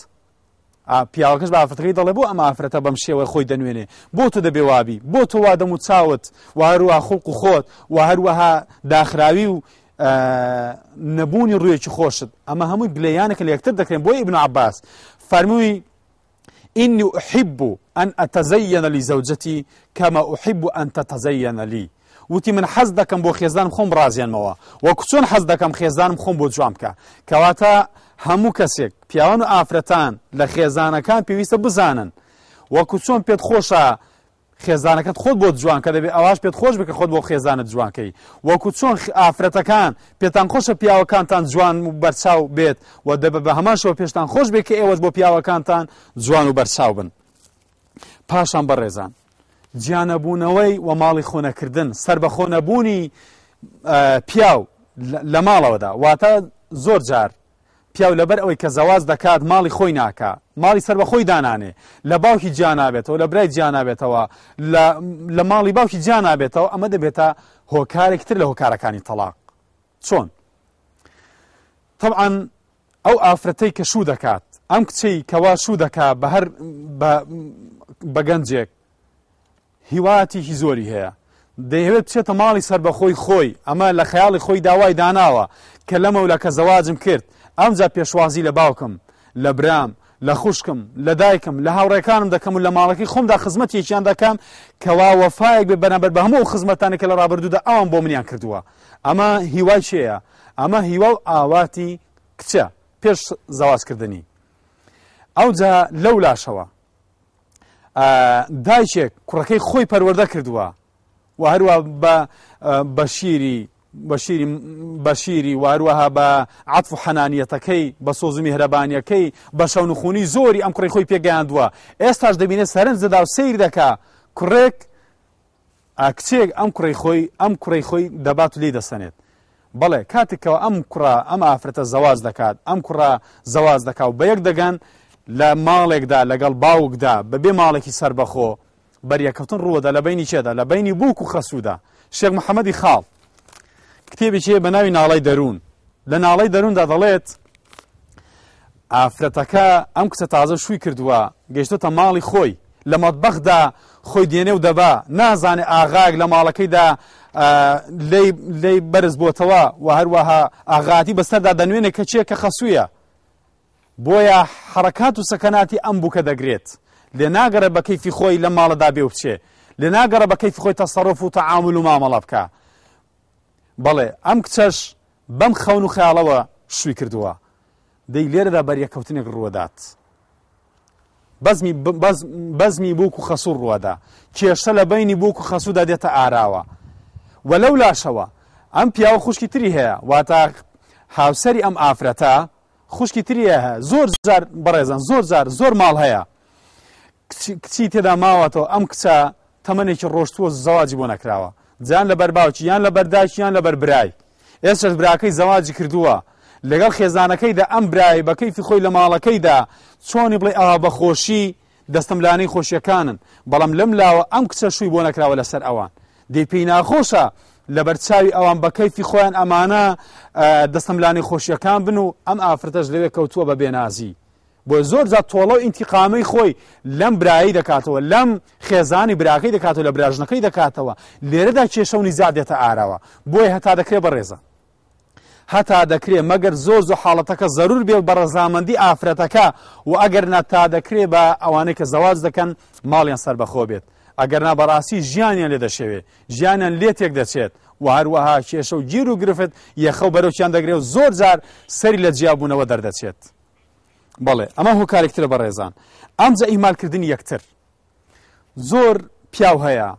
پیاوەکەش بافرەکەی دەڵێ بۆ ئەمافرەتە بەم شێوە خۆی دەنوێنێ بۆ تۆ دەبێ وابی بۆ تۆ وادەم و چاوت وهروە خوڵق و خۆت و هەروەها داخراوی و نەبوونی ڕویەکی خۆشت ئەمە هەمووی گلەیانەکە لە یەکتر دەکرێن بۆی ابن عباس فەرمووی إني أحب أن أتزين لزوجتي كما أحب أن تتزين لي وتی من حەز دەکەم بۆ خێزانم خۆم ڕازێنمەوە وە کچۆن حەز دەکەم خێزانم خۆم بۆ جوام بکە کەواتە هەموو کەسێک پیاوان و ئافرەتان لە خێزانەکان پێویستە بزانن وەکو چۆن پێت خۆشە خێزانەکەت خۆت بۆ جوان کە دەبێت ئەواش پێت خۆش بکە خۆت بۆ خێزانت جوانکەی وەکو چۆن ئافرەتەکان پێتان خۆشە پیاوەکانتان جوان و بەرچاو بێت و دەبە بە هەماشەوە پێشتان خۆش بێت کە ئێوەش بۆ پیاوەکانتان جوان و بەرچاو بن پاشان بەڕێزان جیانەبوونەوەی و ماڵی خۆنەکردن سەر بە خۆنەبوونی پیاو لە ماڵەوەدا واتە زۆر جار پیاو لەبەر ئەوەی کە زەواز دەکات ماڵی خۆی ناکە ماڵی سەر بە خۆی دانانێ لە باوکی جیانابێتەوە لە برای جیانابێتەوە لە ماڵی باوکی جیانابێتەوە ئەمە دەبێتە هۆکارێکتر لە هۆکارەکانی تەلاق چۆن طبعاان ئەو ئافرەتەی کە شوو دەکات ئەم کچەی کەوا شوو دەکا بە هەر بەگەنجێک هیواتیی زۆری هەیە دەیەوێت بچێتە ماڵی سربەخۆی خۆی ئەمە لە خەیاڵی خۆی داوای داناوە کە لەمەولە کە زەواجم کرد ئەمجا پێشوازی لە باوکم لە برام لە خوشکم لە دایکم لە هاوڕێکانم دەکەم و لە ماڵەکەی خۆمدا خزمەت یەکیان دەکەم کەوا وەفایەک بێ بەنەبەر بە هەموو خزمەتانە کە لە ڕابردوودا ئەوان بۆ منیان کردووە ئەمە هیوای چێە ئەمە هیوا و ئاواتی کچە پێش زەوازکردنی ئەوجا لەو لاشەوە دایکێک کوڕەکەی خۆی پەروەەردە کردووە و هەروە بە بەشیری بەشیری بەشیری واروەها بە عاتف و حەنانیەتەکەی بە سۆزمی هەرەبانیەکەی بە شەونخونی زۆری ئەم کوڕی خۆی پێگەیاندووە ئێستاش دەبینێت سەرنج دەدا و سیر دەکا کوڕێک ئاکچێک ئەم کوڕی خۆی ئەم کوڕی خۆی دەبات و لی دەسەنێت بەڵێ کاتێکەوە ئەم کوڕ ئەم ئافرەتە زەواز دەکات ئەم کوڕ زەواز دەکا و بە یەک دەگەن لە ماڵێکدا لەگەڵ باوکدا بەبێ ماڵێکی سربەخۆ بەریەکەوتن ڕووەدا لە بینی چێدا لە بینی بووک و خەسوودا شێک محەممەدی خاڵ کتێبێکیە بە ناوی ناڵی دەروون لە ناڵی دەرووندا دەڵێت ئافرەتەکە ئەم کچە تازە شووی کردووە گەشتتە ماڵی خۆی لە مەتبەخدا خۆی دێنێ و دەبا نازانێ ئاغاک لە ماڵەکەیدا لی بەرز بۆتەوە و هەروەها ئاغاتی بەسەردا دەنوێنێ کەچێک کە خەسوویە بۆیە حرکات و سەکەناتی ئەم بووکە دەگرێت لێ ناگەرە بە کەیفی خۆی لە ماڵەدا بێ بچێ لێ ناگەرە بە کەیف خۆی تەسەڕف و تەعاامل و مامەڵە بکە بەڵێ ئەم کچەش بەم خەون و خیاڵەوە شووی کردووە دەی لێرەدا بەریەکەوتنێک ڕوەدات بەزمی بۆکو خەسوور ڕوادا کێشە لە بینی بۆکو خەسوودا دێتە ئاراوە وەلەو لاشەوە ئەم پیاوە خوشکی تری هەیە واتە هاوسری ئەم ئافرەتە خوشکی تریە هەیە زۆر زار بەڕێزان زۆر زار زۆر ماڵ هەیە کچی تێدا ماوەتەوە ئەم کچە تەمەێکی ڕۆشتووە زەواجی بۆ نەکراوە جان لە بەرباوکی یان لە بەرداشیان لە بەربرای ئێسش براکەی زەواجی کردووە لەگەڵ خێزانەکەیدا ئەم برای بەکەیفی خۆی لە ماڵەکەیدا چۆنی بڵێ ئا بەخۆشی دەستملانەی خۆشیەکانن بەڵام لەم لاوە ئەم کچە شووی بۆ نەکراوە لەسەر ئەوان دی پێی ناخۆشە لە بەرچاوی ئەوان بەکەیفی خۆیان ئەمانە دەستملانی خۆشیەکان بن و ئەم ئافرەتەش لەوێ کەوتووە بە بێنازی بۆ زۆر زات تۆڵە ئینتیقامی خۆی لەم برایی دەکاتەوە لەم خێزانی براکەی دەکاتەوە لە براژنەکەی دەکاتەوە لێرەدا کێشەونی زیاد دێتە ئاراوە بۆی هەتا دەکرێ بەڕێزە هەتا دەکرێ مەگەر زۆر زۆ حاڵەتەکە ضرور بێ بە ڕەزامەندی ئافرەتەکە و ئەگەر نەتا دەکرێ بە ئەوانەی کە زەواز دەکەن ماڵیان سەر بەخۆ بێت ئەگەر نابەڕاستی ژیانیان لێ دەشەوێت ژیانیان لێ تێک دەچێت و هەروەها کێشە و گیر و گرفت یەخەو بەرەوچیان دەگرێت و زۆر جار سەری لە جیاببوونەوە دەردەچێت. بەڵێ ئەمە هۆکارێکترە بە ڕێزان ئەمجە ئیمالکردنی یەکتر زۆر پیاو هەیە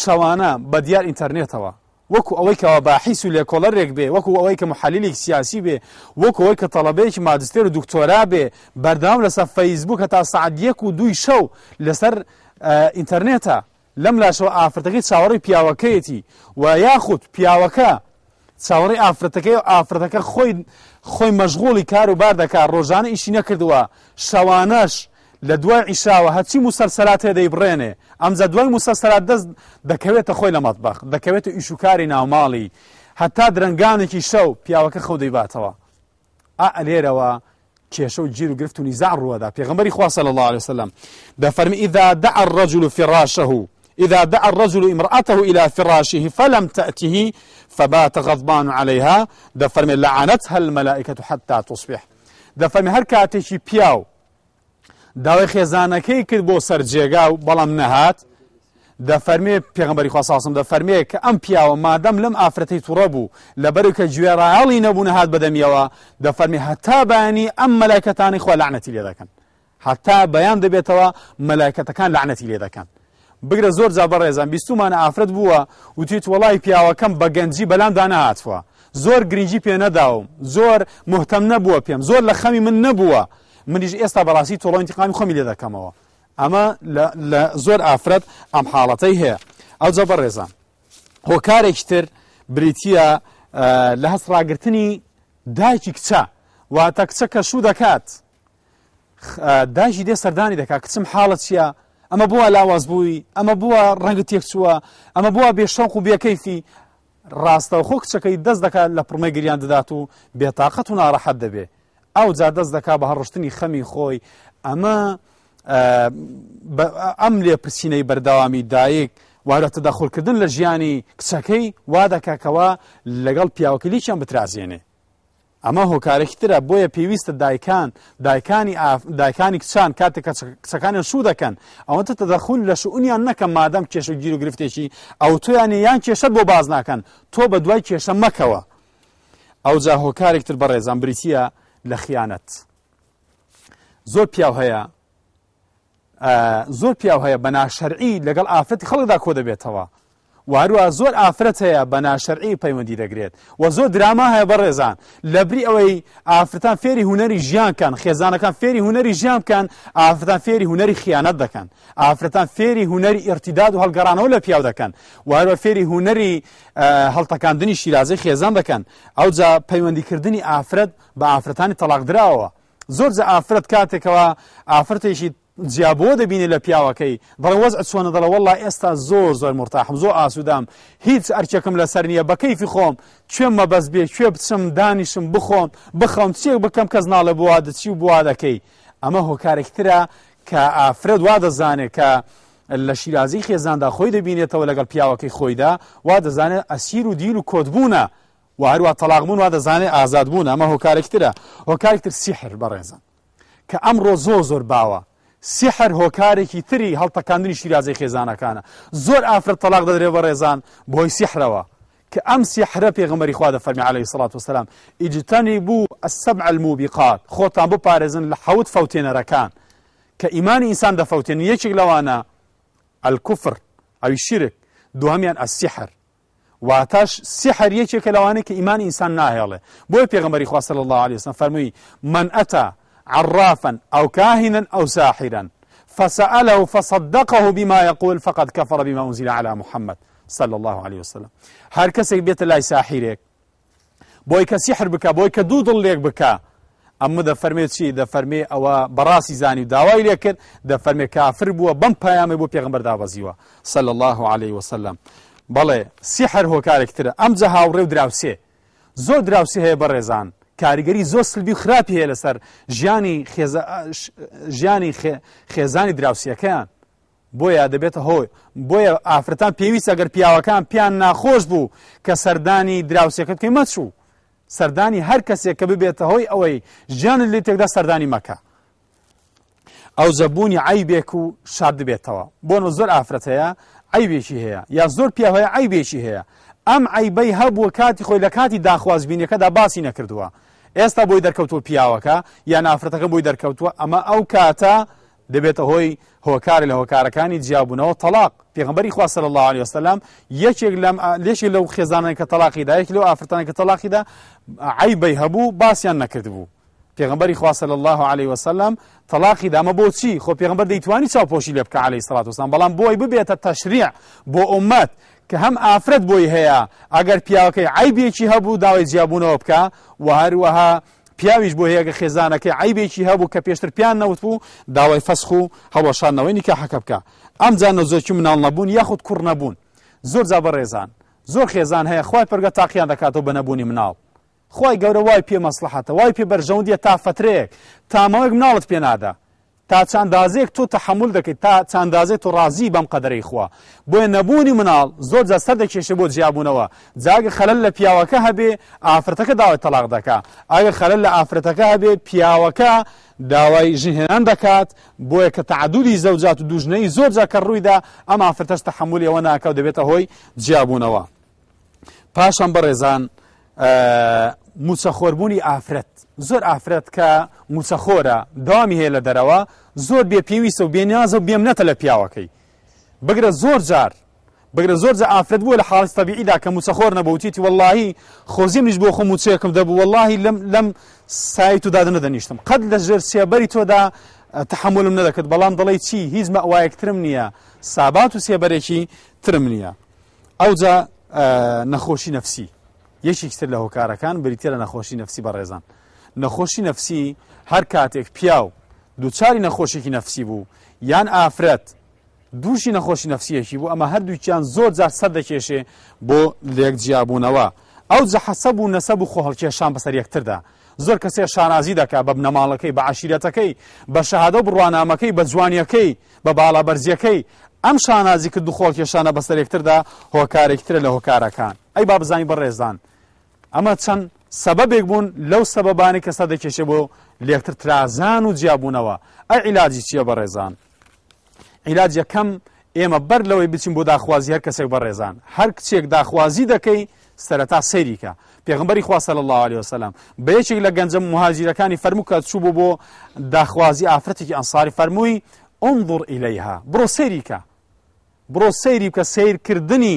شەوانە بە دیار ئینتەرنێتەوە وەکو ئەوەی کەەوە باحیس و لێکۆلەرێک بێ وەکو ئەوەی کە محلیلێک سیاسی بێ وەکو ئەوەی کە تەڵەبەیەکی مادستێر و دکتۆرا بێ بەردام لەسەر فەیسبوو کە تا سعدیەک و دوی شەو لەسەر ئینتەرنێتە لەم لاشەوە ئافرەتەکەی چاوەڕی پیاوەکەیەتی و یاخود پیاوەکە چاوەڕی ئافرەتەکەی و ئافرەتەکە خۆی خۆی مەژغۆڵی کار و بار دەکات ڕۆژانە ئیشی نەکردووە شەوانەش لە دوای عیشاوە هەچی موسەرسەرات هێ دەیبڕێنێ ئەمزە دوای موسەسەرات دەست دەکەوێتە خۆی لە مەتبخ دەکەوێتە ئیشوکاری ناوماڵی هەتا درنگانێکی شەو پیاوەکە خەو دەیباتەوە ئا ئەلێرەوە کێشە و گیر و گرفت و نیزار ڕوەدا پێغمبەری خواسە لە الله عليه وسلم دەفەرمی ئیدا دع الرجل فراشەه إذا دعا الرجل امرأته إلى فراشه فلم تأته فبات غضبان عليها دفرمي لعنتها الملائكة حتى تصبح دفرمي هر كاتشي بياو داوای خێزانەکەی کرد بۆ سەررجێگا و بەڵام نەهات دەفەرمێ پێغمبەری خواساسم دەفەرمێ کە ئەم پیاوە مادەم لم آفرته تووڕە لبرو لە بەرو نبو نهات نەبوون هاات بەدەمیەوە دەفەرمی هەتا بانی ئەم مەلاکەتانی خۆ لاعنەتی حتى دەکەن هەتا بەیان دەبێتەوە مەلاکەتەکان لاعنەتی لێ دەکەن بگرە زۆر جا بەڕێزان بیستمانە ئافرەت بووە وتیت وڵای پیاوەکەم بە گەنجی بەلام داناهاتوە زۆر گرنگجی پێ نەداوم زۆر محتەم نەبووە پێم زۆر لە خەمی من نەبووە منیش ئێستا بەڕاستی تۆڵۆنتیقامی خۆمی لێ دەکەمەوە ئەمە لە زۆر ئافرەت ئەم حاڵەتەی هەیە ئەو جە بەڕێزان هۆکارێکی تر بریتە لە هەست ڕاگررتنی دایکی کچە واتە کچە کە شوو دەکات داژی دێ سەردانی دەکات کچم حاڵەت چیە ئەمە بووە لاواز بووی ئەمە بووە ڕەنگە تێکچووە ئەمە بووە بێشەوق و بێکەیفی ڕاستە و خۆ کچەکەی دەست دەکات لە پڕمە گریان دەدات و بێتاقەت و ناڕەحەت دەبێ ئەو جا دەست دەکا بە هەڕشتنی خەمی خۆی ئەمە ئەم لێ پرسیینەی بەرداوامی دایک وارە تەداخلکردن لە ژیانی کچەکەی وا دەکاکەوە لەگەڵ پیاوەکەلییان بترازێنێ ئەمە هۆکارێکترە بۆیە پێویستە دایکان دایکانی دایکانی کچان کاتێک کچەکانی شو دەکەن ئەوەتە تەدەخون لە شوونیان نەکەم مادەم کێشە گیر و گرفتێکی ئەو تۆیانی یان کێشە بۆ باز ناکەن تۆ بە دوای کێشە مەکەوە ئەو جا هۆکارێکتر بە ڕێزان بریتە لە خیانەت زۆر پیاو هەیە زۆر پیاو هەیە بە ناشەرعی لەگەڵ ئافەتی خەڵکدا کۆ دەبێتەوە واروە زۆر ئافرەت هەیە بە ناشەرعی پەیوەندی دەگرێت و زۆر دراما هەیە بە ڕێزان لەبری ئەوەی ئافرەتان فێری هوەری ژیانکان خێزانەکان فێری هوەری ژیان بکەن ئافرەتان فێری هوەری خیانەت دەکەن ئافرەتان فێری هوەری ئرتیداد و هەلگەڕانەوە لە پیاو دەکەن وارە فێری هوەری هەڵتەکاندنی شیرازی خێزان دەکەن ئەوجا پەیوەندیکردنی ئافرەت بە ئافرەتانی تەلاق درراوە زۆر جە ئافرەت کاتێکەوە ئافرەتێکی جیابۆ دەبینێ لە پیاوەکەی دەڵەوەز ئەچۆنە دەڵە وڵا ئێستا زۆر زۆر مرتاحم زۆر ئاسوودام هیچ ئەرچێکم لەسەر نییە بەکەیفی خۆم کوێمە بەس بێ کوێ بچم دانیشم بخۆم بخەم چێک بکەم کەس ناڵە بوا دەچی و بوا دەکەی ئەمە هۆکارێکترە کە ئافرەت وا دەزانێت کە لە شیرازی خێزاندا خۆی دەبینێتەوە لەگەڵ پیاوەکەی خۆیدا وا دەزانێت ئەسیر و دیر و کۆتبوونە وهروە تەلاغبوون وا دەزانێت ئازادبوون ئەمە هۆکارێکترە هۆکارێکتر سیحر بەڕێزان کە ئەمڕۆ زۆ زۆر باوە سحر هۆکارێکی تری هەڵتەکاندنی شیرازەی خێزانەکانە زۆر ئافرەت تەلاق دەدرێ بە ڕێزان بۆی سیحرەوە کە ئەم سیحرە پێغمەری خوا دە فەرمی عليه سڵات بو السبع بوو ئەسەب الموبیقات خۆتان بپارێزن لە حەوت فەوتێنەرەکان کە انسان ئینسان دەفەوتێن یەکێک لەوانە ئەلکوفر ئەوی شرک دوهمیان ئەسیحر واتاش سحر یەکێکە لەوانەیە کە ئیمان ئینسان ناهێڵێ بۆی پێغمبەری خواصل الله عليه وسلم فەرمووی من ئەتا عرافا أو كاهنا أو ساحرا فسأله فصدقه بما يقول فقد كفر بما أنزل على محمد صلى الله عليه وسلم هر کەسێک بيت الله ساحرك بويك سحر بك بويك بۆی کە بك اما ده ئەمە دەفەرمێت ده فرمي او براسي زاني و داوای ده فرمي كافر کافر بووە بەم پاامێ بۆ پێغمبەر دابەزیوە صلى الله عليه وسلم بله سحر هو كاركتر جە هاوڕێ و دراوسێ زۆر دراوسی هەیە بە کاریگەری زۆر سلبی و خراپی هەیە لەسەر ژیانی ژیانی خێزانی دراوسیەکەیان بۆیە دەبێتە هۆی بۆیە ئافرەتان پێویست ئەگەر پیاوەکان پیان ناخۆش بوو کە سەردانی دراوسەکەت کەی مەچوو سەردانی هەر کەسێک کە ببێتە هۆی ئەوەی ژیان لێ تێکدا سەردانی مەکە ئەو زەبوونی عیبێک و شاد بێتەوە بۆنە زۆر ئافرەت هەیە ئایبێکی هەیە یا زۆر پیاهەیە ئایبێکی هەیە ئەم عیبەی هەبووە کاتی خۆی لە کاتی داخوازبینەکەدا باسی نەکردووە ئێستا بۆی دەرکەوتوە پیاوەکە یا نافرەتەکە بۆی دەرکەوتووە ئەمە ئەو کاتە دەبێتە هۆی هۆکار لە هۆکارەکانی جیاببوونەوە تەلاق پێغمبەری خواسە الله عليه وسلام یەکێک لێشی لەو خێزانانی کە تەلاقیدا یەک لەو ئافرەتانە کە تەلاقیدا عیبەی هەبوو باسییان نەکرد بوو پێغمبەری خواسە الله عليه وسلم تەلاقی دامە بۆچی خۆ پێغمبەر دەیتوانی چاوپۆشی لێ بکە عليه سلاات وسلام بەڵام بۆی ببێتە تەشریع بۆ ئومەت کە هەم ئافرەت بۆی هەیە ئەگەر پیاوەکەی عیبێکی هەبوو داوای جیابوونەوە بکە و هەروەها پیاویش بۆ هەیەگە خێزانەکەی عیبێکی هەبوو کە پێشتر پیان نەوت بوو داوای فەسخ و هەڵەشانەوەی نیکە حەکە بکە ئەم جانە زۆرکی مناڵ نەبوون یاخود کوڕ نەبوون زۆر جا بە ڕێزان زۆر خێزان هەیە خخوای پرگە تاقییان دەکاتەوە بە نەبوونی مناڵ خی گەورە وای پێ مەسلحاتە وای پێ بەرژەوندە تا فترەیەک تامەوەک مناڵت پێنادا تا چەندازێک تۆ تەحمل دەکەیت تا چەندازێت و ڕازی بەم قەدەری خوا بۆیە نەبوونی مناڵ زۆر جەستەر دەکێشە بۆ جیاببوونەوە جاگە خەلل لە پیاوەکە هەبێ ئافرەتەکە داوای تەلاق دەکات ئاگە خەلل لە ئافرەتەکە هەبێ پیاوەکە داوای ژهێنان دەکات بۆیە کە تعدودی زەوجات و دوژنەی زۆر جاکە ڕوویدا ئەم ئافرەتەش تەحملیەوە ناکەوت دەبێتە هۆی جیاببوونەوە پاشان بەڕێزان موچەخۆربوونی ئافرەت زۆر ئافرەت کە موسەخۆرە داوامی هەیە لە دەرەوە زۆر بێپێویستە و بێنیازە و بێم نەتە لە پیاوەکەی بگرە زۆر جار بگرە زۆر جە ئافرەت بووە لە حاڵی تەبیعیدا کە موسەخۆر نەبوتیتی واللهی خۆزی منش بۆ خۆم وچێکم دەبوو واللهی لەم لەم سایت و دادنە دەنیشتم قەت لە ژێر سێبەری تۆدا تحملم نەدەکرد بەڵام دەڵی چی هیچ مەوایەکترم نییە سابات و سێبەرێکی ترم نییە ئەوجا نەخۆشی نفسی یەکی کتتر لە هۆکارەکان بریتە لە نەخۆشی نفسی بەڕێزان نەخۆشی نەفسی هەر کاتێک پیاو دووچاری نەخۆشیێکی نەفسی بوو یان ئافرەت دووشی نەخۆشی نەفسیەکی بوو ئەمە هەردووچیان زۆر جار سەر دەکێشێ بۆ لێک جیابوونەوە ئەو جەحەسە بوو نەسە بوو خۆهڵکێشان بەسەر یەکتردا زۆر کەسێ شانازی دەکا بە بنەماڵەکەی بە عشیرەتەکەی بە شەهادە بڕوانامەکەی بە جوانیەکەی بە باڵابەرزیەکەی ئەم شانازی کرد دوخۆڵکێشانە بەسەر یەکتردا هۆکارێکترە لە هۆکارەکان ئەی با بزانانی بەڕێزان ئەمە چەند سەبەبێک بوون لەو سەبەبانی کەسە دەکێشێ بۆ لێکتر ترازان و جیاببوونەوە ئە عیلاجی چییە بە ڕێزان عیلاج یەکەم ئێمە بەر لەوەی بچین بۆ داخوازی هەر کەسێک بە ڕێزان هەر کچێک داخوازی دەکەی سەرەتا سەریکە پێغمبەری خواسە لە الله عليه وسلام بەیەکێک لە گەنجە مهاجیرەکانی فەرموکە چوو بۆ بۆ داخوازی ئافرەتێکی ئەنساری فەرمووی ئۆنظر ئیلەیها بڕۆ سەریکە بڕۆ سەیری بکە سیرکردنی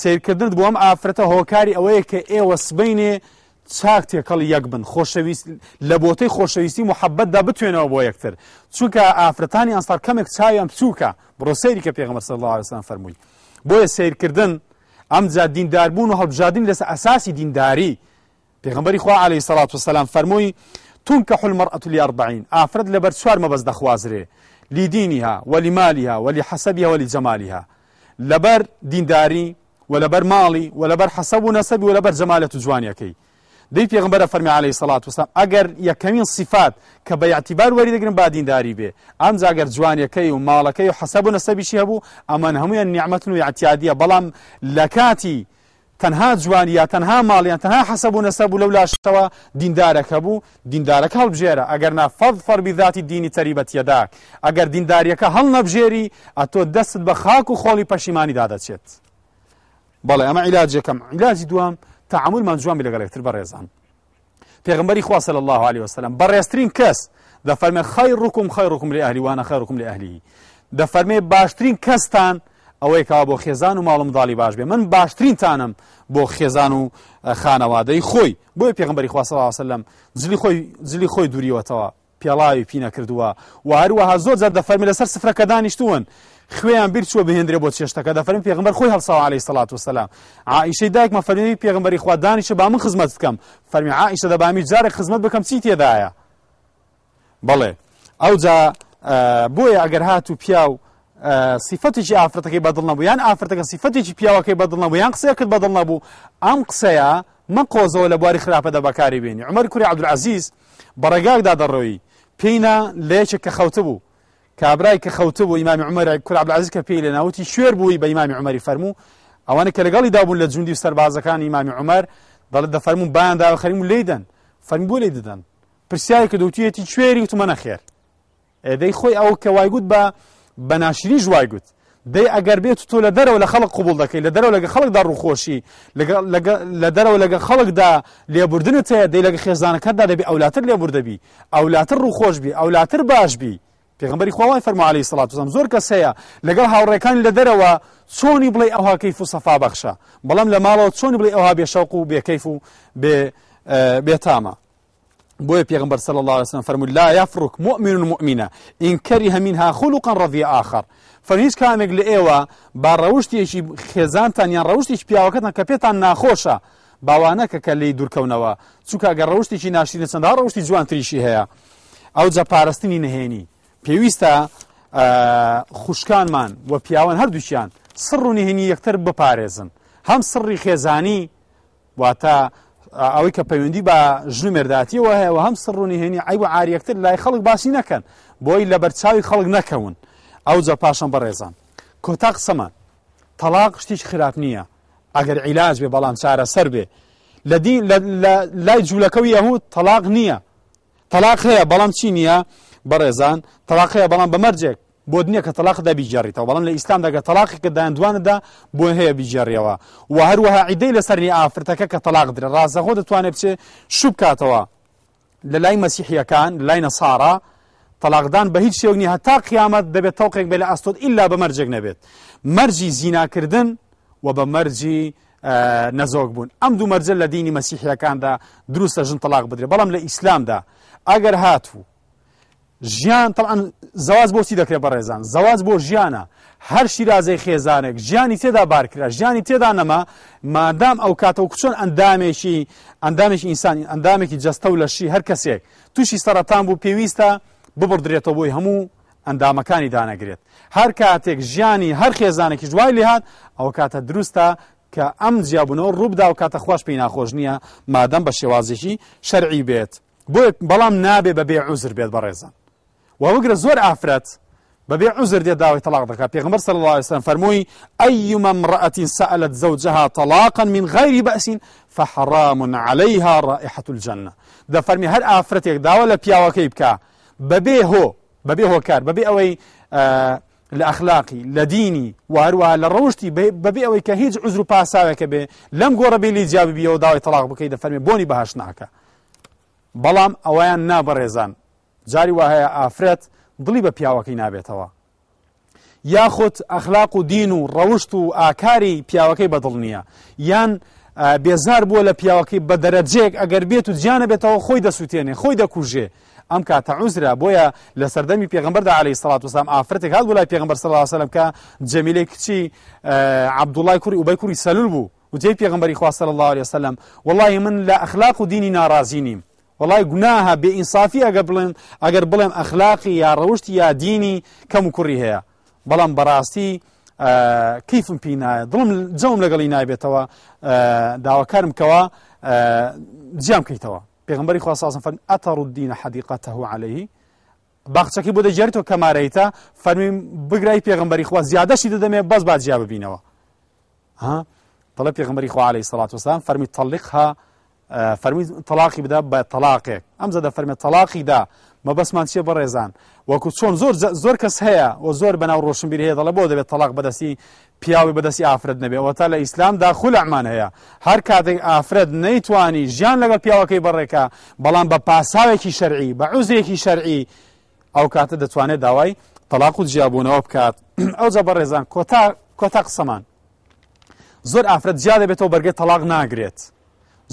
سیرکردنت بۆ ئەم ئافرەتە هۆکاری ئەوەیە کە ئێوە سبینێ چاک تێکەڵ یەک بن خۆشەویست لە بۆتەی خۆشەویستی محەبەتدا بتوێنەوە بۆ یەکتر چونکە ئافرەتانی ئەستار کەمێک چایم چووکە بڕۆ سەیری کە پێغمە سەڵ لەسان فەرمووی بۆیە سیرکردن ئەم جا دینداربوون و هەڵبژادین لەس ئەساسی دینداری پێغمبەری خوا عليه سەڵات وسلام فەرمووی تونکە حلمەرأة لأربعین ئافرەت لە بەر چوار مەبەز دەخوازرێ لیدینیها وەلیمالیها وەلی حەسەبیها وەلی جەمالیها لەبەر دینداری وەلەبەر ماڵی وەلەبەر حەسەب و نەسەبی وەلەبەر جەمالەت و جوانیەکەی دەی پێغمبەرە فەرمی عليهەی سەڵات وسلام اگر یکمین صفات کە بە یاعتیبار وەری دەگرن با به بێ ئەم جوان یکی و ماڵەکەی و حەسەب و نەسەبیشی هەبوو ئەمان هەمویان نعمت و اعتیادیه لکاتی تنها جوان یا تنها مال یا تنها تەنها ماڵیان تەنها حەسەب و نەسەب و لەو لاشتەوە دیندارەکە بوو دیندارەکە هەڵبژێرە ئەگەر نافەڵ فەربی ذاتی دینی تەریبەتیەداک ئەگەر دینداریەکە هەڵ نەبژێری ئەتۆ دەست بە خاک و پشیمانی دادت پەشیمانی بله اما علاج کم علاج دوام تعاملمان جوان لەگەڵێکتر بەڕێزان پێغمبەری خوا صلی الله عليه وسلم بەڕێسترین کەس دەفەرمێ خەیڕکم خەیڕکم لە ئەهلیوانە خەیڕکم لە ئەهلی دەفەرمێ باشترین کەستان ئەوەی کاوا بۆ خێزان و ماڵم داڵی باش بێ من باشترین تانم بۆ خێزان و خانەوادەی خۆی بۆی پێغمبەری خوا صلی الله وسلم زلی خۆی زلی خۆی دووریەوەتەوە پێڵاوی پینە کردووە و هەروەها زۆر زەر دەفەرمی لەسەر سفرەکە دانیشتوون خوێیان بیر چوە بهێنرێ بۆ چێشتەکە دەفرین پێغمبەر خۆی هەڵسا علی سلاات وسلام عیشەی دایک مەفەرمی پێغمبەری خوادانیشە با من خزمەت بکەم فەرمی عیشە دەبامی جارێک خزمەت بکەم چی تێدایە بڵێ ئەو جا بۆیە ئەگەر هات و پیا و سیفەتێکی ئافرەتەکەی بەدڵ نەبوو یان ئافرەتەکە سیفەتێکی پیاوەکەی بەدڵ نەبوو یان قسەیە کرد بەدڵ نەبوو ئەم قسەیە من قۆزەوە لە بواری خراپەدا بەکاری بێنی عمەر کوری عبدعزیز بەڕێگاکدا دەڕۆی پێینە لەیەکێک کە خەوتە بوو کابرای کە خەوتە بۆ ئیمامی عمەرە کورابلازز کە پێی لە ناوتی شوێر بووی بە ئیمامی عمەری فەرمو ئەوانە کە لەگەڵی دابوون لە جوندی سەربازەکان ئیمامی عمەر دەڵت دەفەرمون بایاندا خەریم و لیدەن فەرمی بۆ لی دەدەن پرسیای کە دەوتیەتی کوێری وتمەە خێر دەی خۆی ئەو کە وایگووت بە بەناشری ژوایگووت دەی ئەگەر بێت تۆ لە دەرەوە لە خەڵک قوبول دەکەی لە دەرەوە لەگە خەڵکدا ڕوخۆشی لە دەرەوە لەگە خەڵکدا لێبوردنت هەیە دەی لەگە خێزانەکەدا دەبی ئەولاتر لێبوردەبی ئەولاتر ڕوخۆش بی ئەولاتر باش بی پێغمبەری خۆوای فەرمو علی سڵات وسم زۆر کەس هەیە لەگەڵ هاوڕێکانی لە دەرەوە چۆنی بڵێ ئەوها کەیف و سەفا بەخشە بەڵام لە ماڵەوە چۆنی بڵێ ئەوها بێشەوق و بێکەیف و بێتامە بۆیە پێغمبەر سەل الله عليه وسلم فەرمود لا یافرک مؤمن مؤمنە ئینکەری هەمینها خولوقا ڕەضی آخر فەر هیچ کامێک لە ئێوە با ڕەوشتێکی خێزانتان یان ڕەوشتێکی پیاوەکەتان کە پێتان ناخۆشە باوانە کە کە لی دوورکەونەوە چووکە گە ڕەوشتێکی ناشتینە چەندها ڕەوشتی جوان تریشی هەیە ئەو جەپارستنی نهێنی پێویستە خوشکانمان و پیاوان هەردووچیان سڕ و نهێنی یەکتر بپارێزن هەم سڕی خێزانی واتە ئەوەی کە پەیوەندی بە ژن مێرداتیەوە هەیە و هەم سڕ و نهێنی ئەیوە ئاریەکتر لای خەڵک باسی نەکەن بۆی لە بەرچاوی خەڵک نەکەون ئەو جە پاشم بەڕێزان کۆتا قسەمە تەلاق شتیش خراپ نییە ئەگەر عیلاج بێ بەڵام چارە سەر بێ لە لای جوولەکەوی یەهود تەلاق نییە تەلاق هەیە بەڵام چی نییە؟ بەڕێزان تەلاقەیە بەڵام بەمەرجێک بۆ دنیا کە تەلاق دا بیجارڕیتەوە بەڵام لە ئیسلام دەگە تەلاقی کە داندوانەدا بۆ هەیە بیجارڕیەوە و هەروەها عیدەی لە سەرنی ئافرەتەکە کە تەلاق درێ ڕازەخۆ دەتوانێت بچێ شوب کاتەوە لە لای مەسیحیەکان لای نەسارا تەلاقدان بە هیچ شێونی هەتا قیامەت دەبێت تەوقێک بێ لە ئاستۆت ئللا بە مەرجێک نەبێت مەرجی زیناکردن و بە مەرجی نەزۆک بوون ئەم دوو مەرجل لە دینی مەسیحیەکاندا دروستە ژن تەلاق بدرێت بەڵام لە ئیسلامدا ئەگەر هاتوو ژیان تەڵان زەواز بۆسی دەکرێت بە ڕێزان زەواز بۆ ژیانە هەر شیرازەی خێزانێک ژیانی تێدا بارکرا ژیانی تێدا نەما مادام ئەو کاتەوە کچۆن ئەندامێکی ئەندامێکی ئینسانی ئەندامێکی جەستە و لەشی هەر کەسێک تووشی سەرەتان بوو پێویستە ببڕدرێتەوە بۆی هەموو ئەندامەکانی دانەگرێت هەر کاتێک ژیانی هەر خێزانێکی جوای لێهات ئەو کاتە دروستە کە ئەم جیاببوونەوە ڕووبدا و کاتە خوۆش پێی ناخۆش نییە مادەم بە شێوازێکی شەرعی بێت بۆ بەڵام نابێ بە بێ عوزر بێت بە ڕێزان ووەگرە زۆر ئافرەت بەبێ عوزر دێ داوای تەلاق دەکات پێغمبەر صلى الله عليه وسلم فرموي أيما امرأة سألت زوجها طلاقا من غير بأس فحرام عليها رائحة الجنة ده فرمي هل عفرت يك داولا بياوكي بكا ببي هو ببي هو كار ببي أوي آه لأخلاقي لديني واروا لروشتي ببي أوي كهيج عزر باساوك بي لم قور بي لي جاب بي داوي طلاق بكي فرمي بوني بهاش ناكا بلام أويان نابرزان جاری وهەیە ئافرەت دڵی بە پیاوەکەی نابێتەوە یاخود ئەخلاق و دین و ڕەوشت و ئاکاری پیاوەکەی بەدڵ نییە یان بێزار بووە لە پیاوەکەی بە دەرەجێک ئەگەر بێت و جیانە بێتەوە خۆی دەسووتێنێ خۆی دەکوژێ ئەم کاتە عوزرا بۆیە لە سەردەمی پێغمبەردا علی سڵات وسام ئافرەتێک هاات وڵای پێغمبەر سڵ وسلم کە جەمیلەی کچی عبدوڵای کوری وبەی کوری سەلول بوو وجێ پێغمبەری خوا سەر الله عليه وسلم والله من لە ئەخلاق و دینی ناڕازی نیم وڵای گوناها بێئینسافی ئەگە بڵێن ئەگەر بڵێم ئەخلاقی یا ڕەوشتی یا دینی کەم و کوڕی هەیە بەڵام بەڕاستی کیفم پێ نایە دڵم جەم لەگەڵی نایبێتەوە داواکارم کەوە جیام کەیتەوە پێغمبەری خواسازم فەرمی ئەتەڕ دینە حەدیقەتەهوو عليهەیە باخچەکی بۆ دەجێتەوە کەمارەیتە فەرمی بگرای پێغمبەری خوا زیادەشی دەدەمێ بەس باجیا ببینەوە. ها؟ طلب پیغمبری خو علیه الصلاة والسلام فرمی طلقها فەرمی تەلاقی بدا بە تەلاقێک ئەم زەدە فەرمێ تەلاقیدا مەبەسمان چیە بە ڕێزان وەکو چۆن زۆر زۆر کەس هەیە و زۆر بەناو ڕۆشنبیر هەیە دەڵە بۆ دەبێت تەلاق بەدەستی پیاوی بەدەستی ئافرەت نەبێەوە تا لە ئیسلامدا خولەمان هەیە هەر کاتێک ئافرەت نەیتوانی ژیان لەگەڵ پیاوەکەی بەڕێکە بەڵام بە پاساوێکی شەرعی بە عوزێکی شەرعی ئەو کاتە دەتوانێت داوای تەلاق و جیابوونەوە بکات ئەو جە بە ڕێزان کۆتا کۆتا قسەمان زۆر ئافرەت جیا دەبێتەوە بەرگێت تەلاق ناگرێت.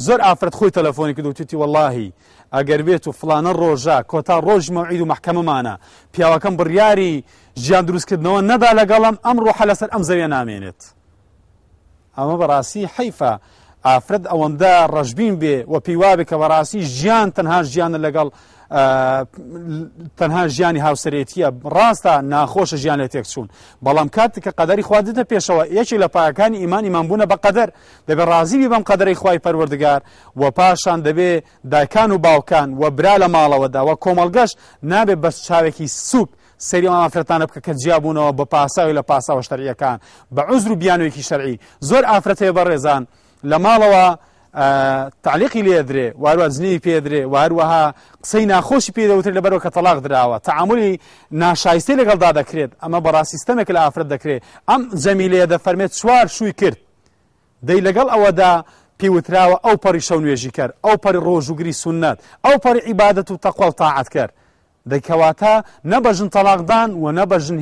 زۆر ئافرەت خۆی تەلەفۆنی کرد وتیتی واللهی ئەگەر بێت و فلانە ڕۆژە کۆتا ڕۆژمە عید و محکەمەمانە پیاوەکەم بڕیاری ژیان دروستکردنەوە نەدا لەگەڵم ئەم ڕۆحە لەسەر ئەم زەوێ نامێنێت ئەمە بەڕاستی حیفە ئافرەت ئەوەندە ڕژبین بێ و پیوا بێ کە بەڕاستی ژیان تەنها ژیانە لەگەڵ تەنها ژیانی هاوسەرێتیە ڕاستە ناخۆشە ژیان لە تێکچوون بەڵام کات کە قەدەری خوادتە پێشەوە یەکی لە پایەکانی ئیمانی مامبوونە بە قەدەر دەبێت ڕازیبی بەم قەدەری خوای پەروەردگار و پاشان دەبێ دایکان و باوکان و برا لە ماڵەوەدا و کۆمەلگەش نابێت بە چاوێکی سوک سەری ئافرەتانە بکە کە جیابوونەوە بە پاساوی لە پاساوە شەرعیەکان بە عزر و بیانوێکی شەرعی زۆر ئافرەتەیە بە ڕێزان لە ماڵەوە تعلیقی لێدرێ واروە زنی پێدرێ واروەها قسەی ناخۆشی پێدەوتر لە بەرەوە کە تەلاق دراوە تعاملی ناشایستی لەگەڵدا دەکرێت ئەمە بەڕا سیستەمێک لە ئافرەت دەکرێت ئەم زەمیلەیە دەفەرمێت چوار شووی کرد دەی لەگەڵ ئەوەدا پێوتراوە ئەو پەری شەو نوێژی کرد ئەو پەری ڕۆژوگری سنت ئەو پەری عیبادت و تەقوە و تاعات کرد دەیکەواتە نەبەژن تەلاقدان و نەبەژن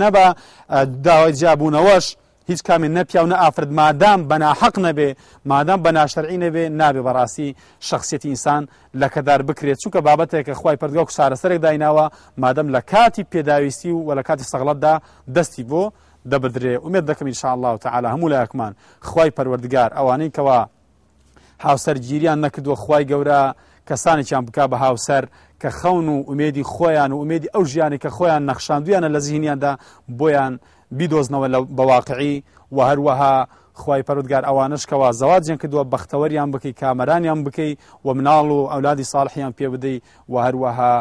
نەبە داوای جیاببوونەوەش هیچ کامی نەپیا و نە ئافرد مادام بەناحق نەبێ مادام بەناشەرعی نەبێ نابێ بەڕاستی شخصیەتی ئینسان لە کەدار بکرێت چووکە بابەتێککە خخوای پردگا و شارەسەرێک دایناوە مادەم لە کاتی پێداویستی و وە لە کاتی سەغڵەتدا دەستی بۆ دەبدرێ ومێت دەکەم شاء الله و تعالا هەموو لایەکمان خخوای پەروەردگار ئەوانەی کەوا هاوسەرگیریان نەکردووە خخوای گەورە کەسانێکیان بک بە هاوسەر کە خەون و ئومێدی خۆیان و ئومێدی ئەو ژیانی کە خۆیان نەخشاندویانە لە زیهنیاندا بۆیان بیدۆزنەوە لە بەواقعی و هەروەها خی پەرودگار ئەوانش کەوا زەواجیان کردووە بەختەوەریان بکەی کامەرانیان بکەی و مناڵ و ئەولادی ساڵحیان پێ بدەی و هەروەها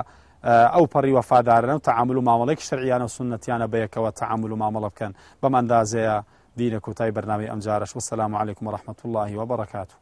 ئەو پەڕی وەفادارن و تعامل و مامەڵێک شەریانە و سنتیانە بەیەکەوە تعامل و مامەڵە بکەن بەمەندازەیە دینە کوتای بەرنامی ئەمجارش وسلام عليكم ورحمة الله وبركاته